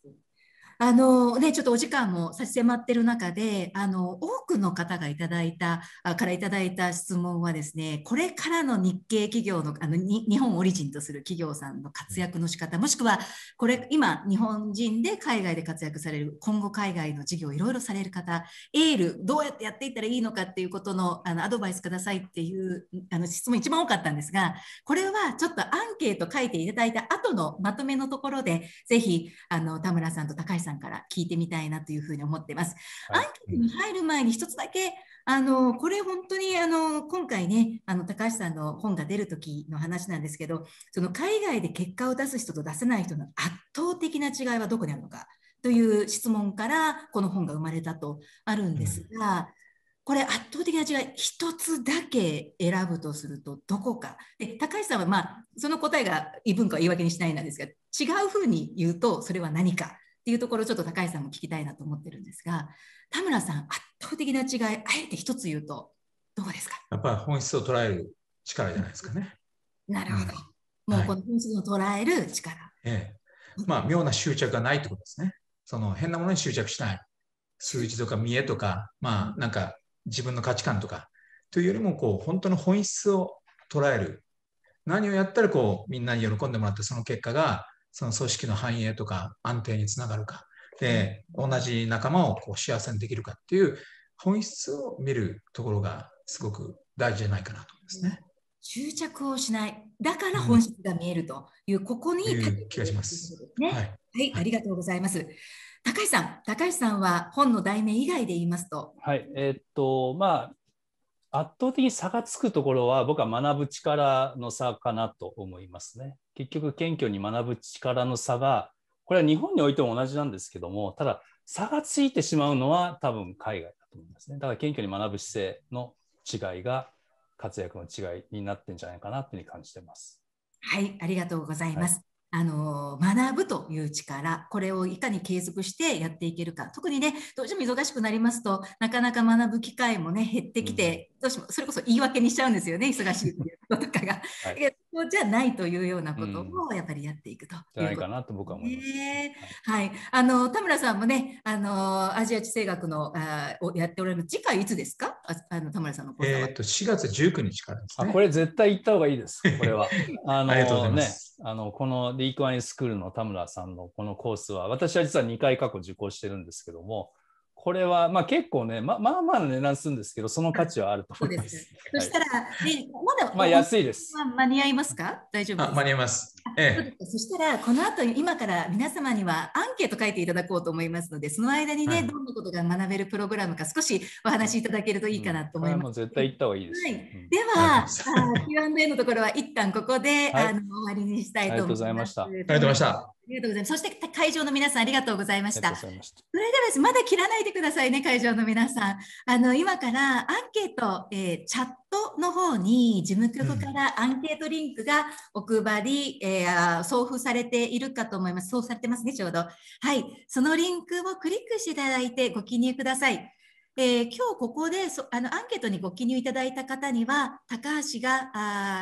あのね、ちょっとお時間も差し迫ってる中で、あの、多くの方がいただいた、からいただいた質問はですね、これからの日系企業の、あの、日本をオリジンとする企業さんの活躍の仕方、もしくは、これ、今、日本人で海外で活躍される、今後海外の事業いろいろされる方、エール、どうやってやっていったらいいのかっていうことの、あの、アドバイスくださいっていう、あの、質問一番多かったんですが、これはちょっとアンケート書いていただいた後のまとめのところで、ぜひ、あの、田村さんと高橋さんさんから聞いてみたいなというふうに思ってます。はい、アンケートに入る前に一つだけあのこれ本当にあの今回ねあの高橋さんの本が出る時の話なんですけどその海外で結果を出す人と出せない人の圧倒的な違いはどこにあるのかという質問からこの本が生まれたとあるんですが。これ圧倒的な違い一つだけ選ぶとするとどこかで高橋さんはまあその答えが異文化は言い訳にしないなんですが違うふうに言うとそれは何かっていうところちょっと高橋さんも聞きたいなと思ってるんですが田村さん圧倒的な違いあえて一つ言うとどうですかやっぱり本質を捉える力じゃないですかね。なるほど、うん、もうこの本質を捉える力。はい、ええ、まあ妙な執着がないってことですね。その変なものに執着しない数字とか見えとかまあなんか自分の価値観とかというよりもこう本当の本質を捉える何をやったらこうみんなに喜んでもらってその結果がその組織の繁栄とか安定につながるかで同じ仲間をこう幸せにできるかっていう本質を見るところがすごく大事じゃないかなと思いますね。執着をしない。だから本質が見えるという、うん、ここに立て気がします、ねはい、はい、ありがとうございます。高橋さん、高橋さんは本の題名以外で言いますと。はい、えー、っと、まあ、圧倒的に差がつくところは、僕は学ぶ力の差かなと思いますね。結局謙虚に学ぶ力の差がこれは日本においても同じなんですけどもただ差がついてしまうのは多分海外だと思いますねだから謙虚に学ぶ姿勢の違いが活躍の違いになってんじゃないかなというふうに感じてます。はいありがとうございます、はいあの学ぶという力これをいかに継続してやっていけるか特にねどうしても忙しくなりますとなかなか学ぶ機会もね減ってきて、どうしそれこそ言い訳にしちゃうんですよね忙しいということとかが、はい、そうじゃないというようなことをやっぱりやっていくとじゃないかなと僕は思います、はい、あの田村さんもねあのアジア地政学のあをやっておられる次回いつですかあの田村さんの講座はえっと4月19日から、ね、あこれ絶対行った方がいいです これはあのありがとうございます、ね、あのこのリークワインスクールの田村さんのこのコースは私は実は2回過去受講してるんですけどもこれは、まあ、結構ね、ま、まあまあの値段するんですけど、その価値はあると思います。そすはい、そしたら、ね、まだ、まあ、安いです。間に合いますか大丈夫間に合います。ええ、そしたら、この後今から皆様にはアンケート書いていただこうと思いますので、その間にね、はい、どんなことが学べるプログラムか、少しお話しいただけるといいかなと思います。うん、絶対行った方がいいです。はい、では、Q&A のところは一旦ここで、はい、あの終わりにしたいと思います。ありがとうございました。ありがとうございました。そして会場の皆さんありがとうございました。それではまだ切らないでくださいね、会場の皆さん。あの今からアンケート、えー、チャットトの方に事務局からアンケートリンクがお配り、うん、えー、送付されているかと思います。そうされてますね、ちょうど。はい。そのリンクをクリックしていただいてご記入ください。えー、今日ここでそあのアンケートにご記入いただいた方には高橋が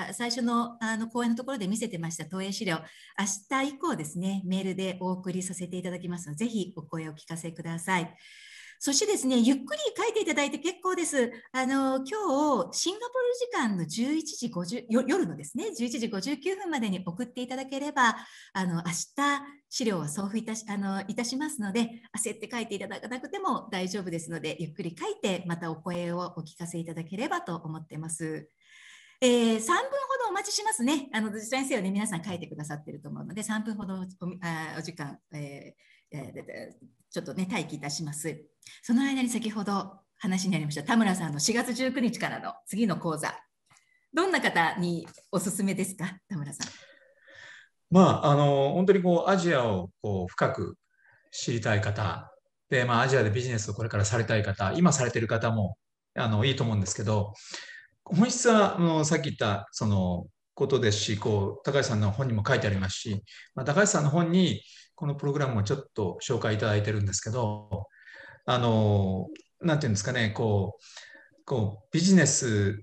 あ最初のあの講演のところで見せてました投影資料明日以降ですねメールでお送りさせていただきますのでぜひお声をお聞かせください。そしてですね、ゆっくり書いていただいて結構です。あの、今日、シンガポール時間の11時50、夜のですね、11時59分までに送っていただければ、あの、明日、資料を送付いたし、あの、いたしますので、焦って書いていただかなくても大丈夫ですので、ゆっくり書いて、またお声をお聞かせいただければと思ってます。えー、3分ほどお待ちしますね。あの、実際にせよね、皆さん書いてくださっていると思うので、3分ほどお時間、えーえちょっとね、待機いたします。その間に先ほど話にありました田村さんの4月19日からの次の講座、どんな方におすすめですか、田村さん。まあ、あの本当にこうアジアをこう深く知りたい方で、まあ、アジアでビジネスをこれからされたい方今されてる方もあのいいと思うんですけど本質はあのさっき言ったそのことですしこう高橋さんの本にも書いてありますし、まあ、高橋さんの本にこのプログラムをちょっと紹介いただいてるんですけど、あの、なていうんですかね、こう、こうビジネス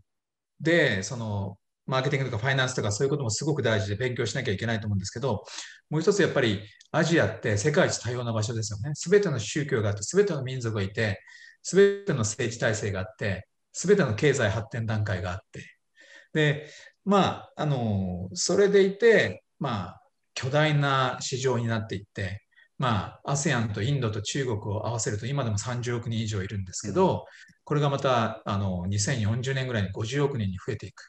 で、その、マーケティングとかファイナンスとかそういうこともすごく大事で勉強しなきゃいけないと思うんですけど、もう一つやっぱりアジアって世界一多様な場所ですよね。全ての宗教があって、全ての民族がいて、全ての政治体制があって、全ての経済発展段階があって。で、まあ、あの、それでいて、まあ、巨大な市場になっていって、まあ、ASEAN とインドと中国を合わせると今でも30億人以上いるんですけど、これがまたあの2040年ぐらいに50億人に増えていく。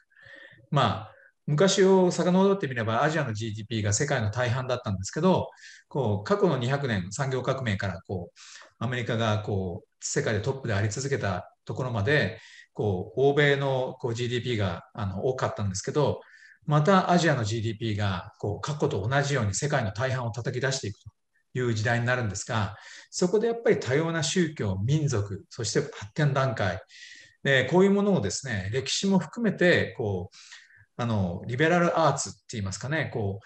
まあ昔を遡ってみればアジアの GDP が世界の大半だったんですけどこう過去の200年産業革命からこうアメリカがこう世界でトップであり続けたところまでこう欧米のこう GDP があの多かったんですけどまたアジアの GDP がこう過去と同じように世界の大半を叩き出していくという時代になるんですがそこでやっぱり多様な宗教民族そして発展段階でこういうものをですね歴史も含めてこうあのリベラルアーツって言いますかねこ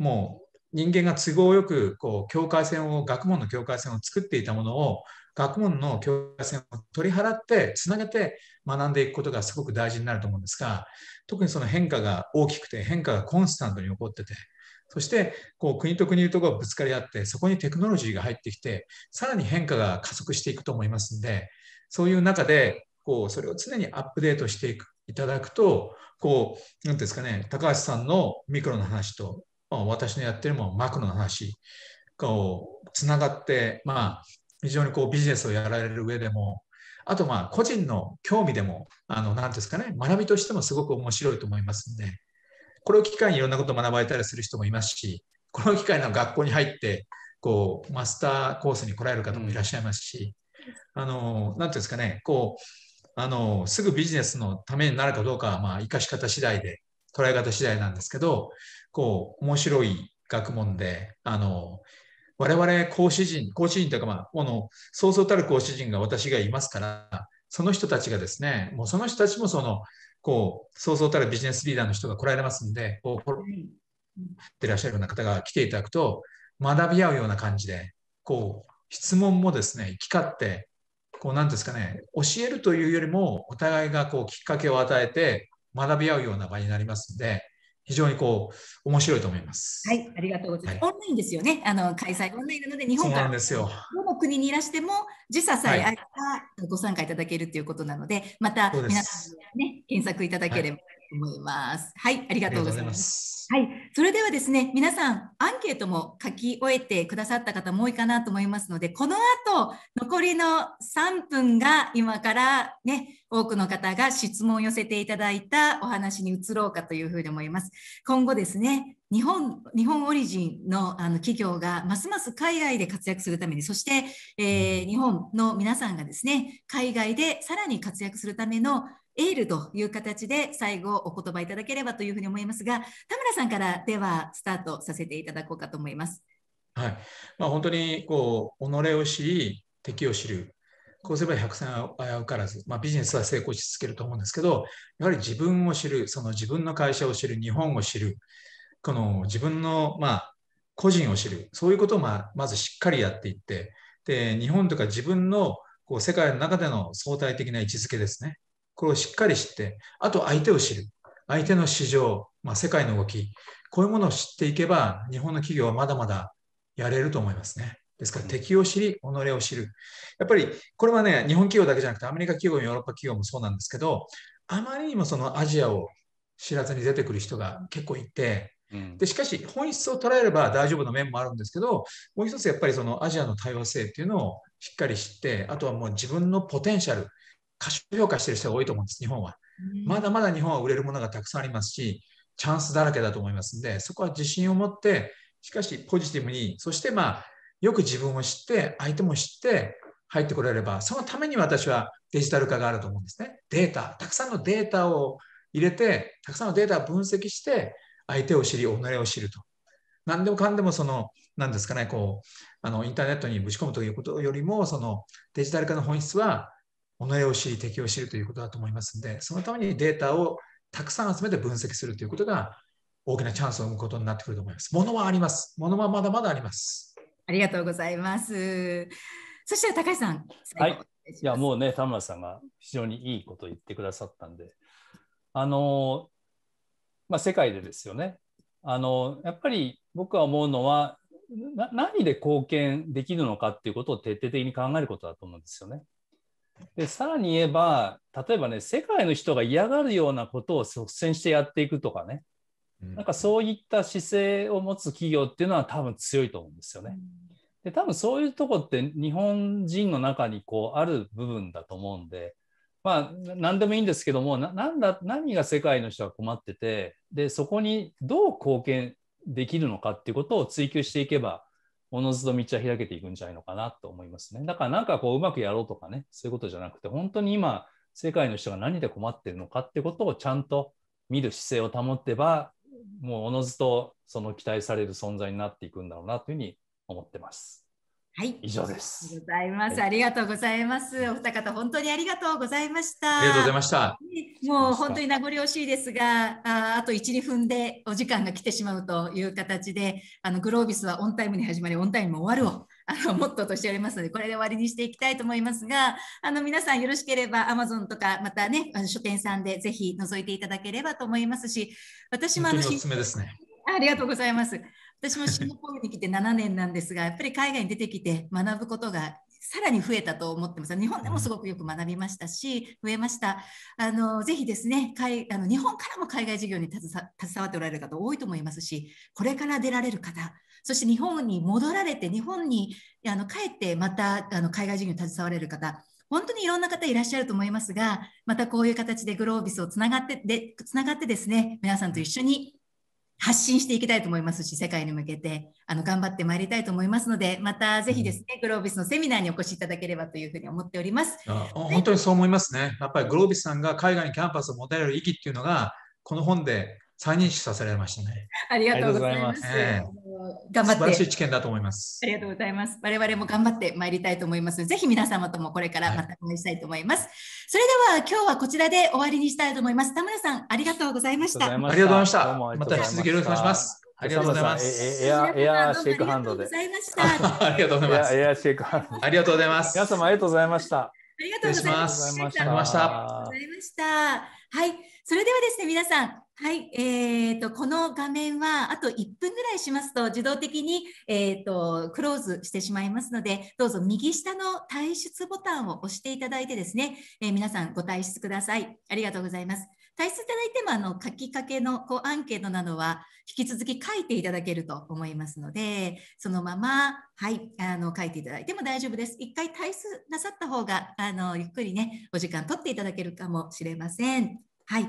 うもう人間が都合よくこう境界線を学問の境界線を作っていたものを学問の境界線を取り払ってつなげて学んでいくことがすごく大事になると思うんですが特にその変化が大きくて変化がコンスタントに起こっててそしてこう国と国とがぶつかり合ってそこにテクノロジーが入ってきてさらに変化が加速していくと思いますんでそういう中でこうそれを常にアップデートしていくいただくとこう何ですかね高橋さんのミクロの話と、私のやってるもマクロの話こうつながってまあ非常にこうビジネスをやられる上でも、あとまあ個人の興味でも、あの、何んですかね、学びとしてもすごく面白いと思いますんで、これを機会にいろんなことを学ばれたりする人もいますし、この機会の学校に入って、こう、マスターコースに来られる方もいらっしゃいますし、あの、何て言うんですかね、こう、あの、すぐビジネスのためになるかどうかは、まあ、生かし方次第で、捉え方次第なんですけど、こう、面白い学問で、あの、我々講師陣、講師陣というか、まあ、この、そうそうたる講師陣が私がいますから、その人たちがですね、もうその人たちもその、こう、そうそうたるビジネスリーダーの人が来られますんで、こう、ってらっしゃるような方が来ていただくと、学び合うような感じで、こう、質問もですね、行き交って、こう、なんですかね、教えるというよりも、お互いがこう、きっかけを与えて、学び合うような場になりますんで、非常にこう面白いと思います。はい、ありがとうございます。はい、オンラインですよね。あの開催オンラインなので日本からどの国にいらしても時差さえあればご参加いただけるということなので、また皆さんね検索いただければ、はい思います。はい、ありがとうございます。はい、それではですね、皆さんアンケートも書き終えてくださった方も多いかなと思いますので、この後残りの3分が今からね、多くの方が質問を寄せていただいたお話に移ろうかというふうに思います。今後ですね、日本日本オリジンのあの企業がますます海外で活躍するために、そして、えー、日本の皆さんがですね、海外でさらに活躍するためのエールという形で最後お言葉いただければというふうに思いますが、田村さんからではスタートさせていただこうかと思います。はい。まあ、本当にこう、己を知り、敵を知る。こうすれば百戦は危うからず、まあ、ビジネスは成功し続けると思うんですけど、やはり自分を知る、その自分の会社を知る、日本を知る、この自分の、まあ、個人を知る、そういうことを、まあ、まずしっかりやっていって、で、日本とか自分のこう世界の中での相対的な位置づけですね。これをしっかり知って、あと相手を知る。相手の市場、まあ、世界の動き、こういうものを知っていけば、日本の企業はまだまだやれると思いますね。ですから敵を知り、己を知る。やっぱりこれはね、日本企業だけじゃなくて、アメリカ企業、ヨーロッパ企業もそうなんですけど、あまりにもそのアジアを知らずに出てくる人が結構いて、でしかし本質を捉えれば大丈夫な面もあるんですけどもう一つやっぱりそのアジアの多様性っていうのをしっかり知ってあとはもう自分のポテンシャル過小評価してる人が多いと思うんです、日本は。まだまだ日本は売れるものがたくさんありますし、チャンスだらけだと思いますんで、そこは自信を持って、しかしポジティブに、そしてまあ、よく自分を知って、相手も知って、入ってこられれば、そのために私はデジタル化があると思うんですね。データ、たくさんのデータを入れて、たくさんのデータを分析して、相手を知り、己を知ると。何でもかんでもその、何ですかね、こう、あの、インターネットにぶち込むということよりも、その、デジタル化の本質は、己を知り敵を知るということだと思いますのでそのためにデータをたくさん集めて分析するということが大きなチャンスを生むことになってくると思います。ものはあります。ものはまだまだあります。ありがとうございます。そして高橋さん。はい。いやもうね田村さんが非常にいいことを言ってくださったんで、あのまあ、世界でですよね。あのやっぱり僕は思うのはな、何で貢献できるのかっていうことを徹底的に考えることだと思うんですよね。でさらに言えば例えばね世界の人が嫌がるようなことを率先してやっていくとかね、なんかそういった姿勢を持つ企業っていうのは多分強いと思うんですよね。で多分そういうとこって日本人の中にこうある部分だと思うんで。まあ、何でもいいんですけどもなんだ何が世界の人が困っててでそこにどう貢献できるのかっていうことを追求していけばおのずと道は開けていくんじゃないのかなと思いますね。だからなんかこううまくやろうとかね、そういうことじゃなくて、本当に今、世界の人が何で困ってるのかってことをちゃんと見る姿勢を保ってば、もうおのずとその期待される存在になっていくんだろうなというふうに思ってます。はい、以上です。ございます、ありがとうございます。お二方、本当にありがとうございました。ありがとうございました。もう本当に名残惜しいですが、ああと1、2分でお時間が来てしまうという形で、あのグロービスはオンタイムに始まり、オンタイムも終わるを。あのモットーとしておりますので、これで終わりにしていきたいと思いますが、あの皆さんよろしければ Amazon とか、またね、あの書店さんでぜひ覗いていただければと思いますし、私もあの、ですね。ありがとうございます。私もシンガポールに来て7年なんですが、やっぱり海外に出てきて学ぶことがさらに増えたと思ってます。日本でもすごくよく学びましたし、増えました。あのぜひですね、海あの日本からも海外事業に携わっておられる方多いと思いますし、これから出られる方、そして日本に戻られて、日本にあの帰ってまたあの海外事業に携われる方、本当にいろんな方いらっしゃると思いますが、またこういう形でグロービスをつながってでつながってですね、皆さんと一緒に発信していきたいと思いますし、世界に向けてあの頑張ってまいりたいと思いますので、またぜひですね、うん、グロービスのセミナーにお越しいただければというふうに思っております。ああ本当にそう思いますね。やっぱりグロービスさんが海外にキャンパスを持たれる意義っていうのが、この本で再認識させられましたね。ありがとうございます。頑張って。素晴らしい知見だと思います。ありがとうございます。我々も頑張ってまいりたいと思いますので、ぜひ皆様ともこれからまたお会いしたいと思います。はい、それでは今日はこちらで終わりにしたいと思います。田村さん、ありがとうございました。ありがとうございました。また引き続きよろしくお願いします。ありがとうございます。エア、エアシェイクハンドで。ありがとうございます。エアシェイクハンド。ありがとうございます。皆様ありがとうございました。ありがとうございました。ありがとうございました。はい。それではですね、皆さん、はい、えー、と、この画面は、あと1分ぐらいしますと、自動的に、えっ、ー、と、クローズしてしまいますので、どうぞ右下の退出ボタンを押していただいてですね、えー、皆さんご退出ください。ありがとうございます。退出いただいても、あの、書きかけの、こう、アンケートなどは、引き続き書いていただけると思いますので、そのまま、はい、あの、書いていただいても大丈夫です。一回退出なさった方が、あの、ゆっくりね、お時間取っていただけるかもしれません。はい。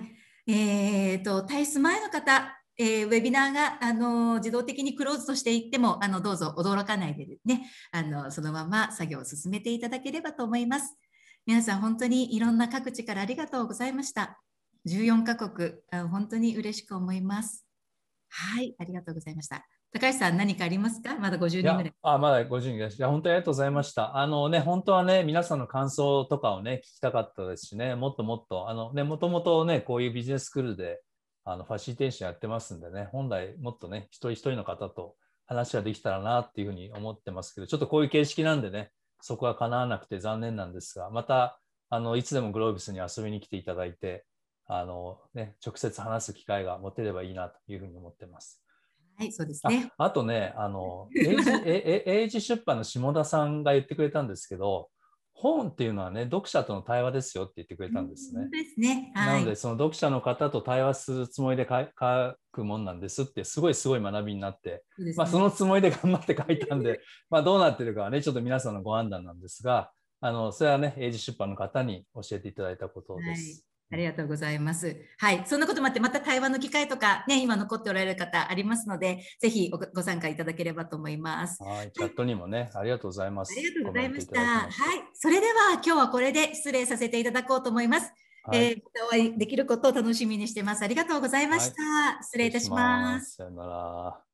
えっ、ー、と、退出前の方、えー、ウェビナーが、あの自動的にクローズとしていっても、あの、どうぞ驚かないでね、あのそのまま作業を進めていただければと思います。皆さん、本当にいろんな各地からありがとうございました。14カ国、本当に嬉しく思います。はい、ありがとうございました。高橋さん、何かありますかまだ50人ぐらい。いあ、まだ50人です。いや、本当にありがとうございました。あのね、本当はね、皆さんの感想とかをね、聞きたかったですしね、もっともっと、あのね、もともとね、こういうビジネススクールで、あの、ファシリテーションやってますんでね、本来もっとね、一人一人の方と話ができたらなっていうふうに思ってますけど、ちょっとこういう形式なんでね、そこは叶わなくて残念なんですが、また、あの、いつでもグロービスに遊びに来ていただいて、あの、ね、直接話す機会が持てればいいなというふうに思ってます。はい、そうですね。あとね、あの、英字英字出版の下田さんが言ってくれたんですけど、本っていうのはね、読者との対話ですよって言ってくれたんですね。ですね。はい、なので、その読者の方と対話するつもりで書くもんなんですって、すごいすごい学びになって、ね、まあ、そのつもりで頑張って書いたんで、まあ、どうなってるかはね、ちょっと皆さんのご判断なんですが、あの、それはね、英字出版の方に教えていただいたことです。はいありがとうございます。はい、そんなこともあって、また対話の機会とか、ね、今残っておられる方ありますので、ぜひご参加いただければと思います。はい、チャットにもね、ありがとうございます。ありがとうございました。はい、それでは今日はこれで失礼させていただこうと思います。はい、えー、お会いできることを楽しみにしてます。ありがとうございました。はい、失礼いたします。さよなら。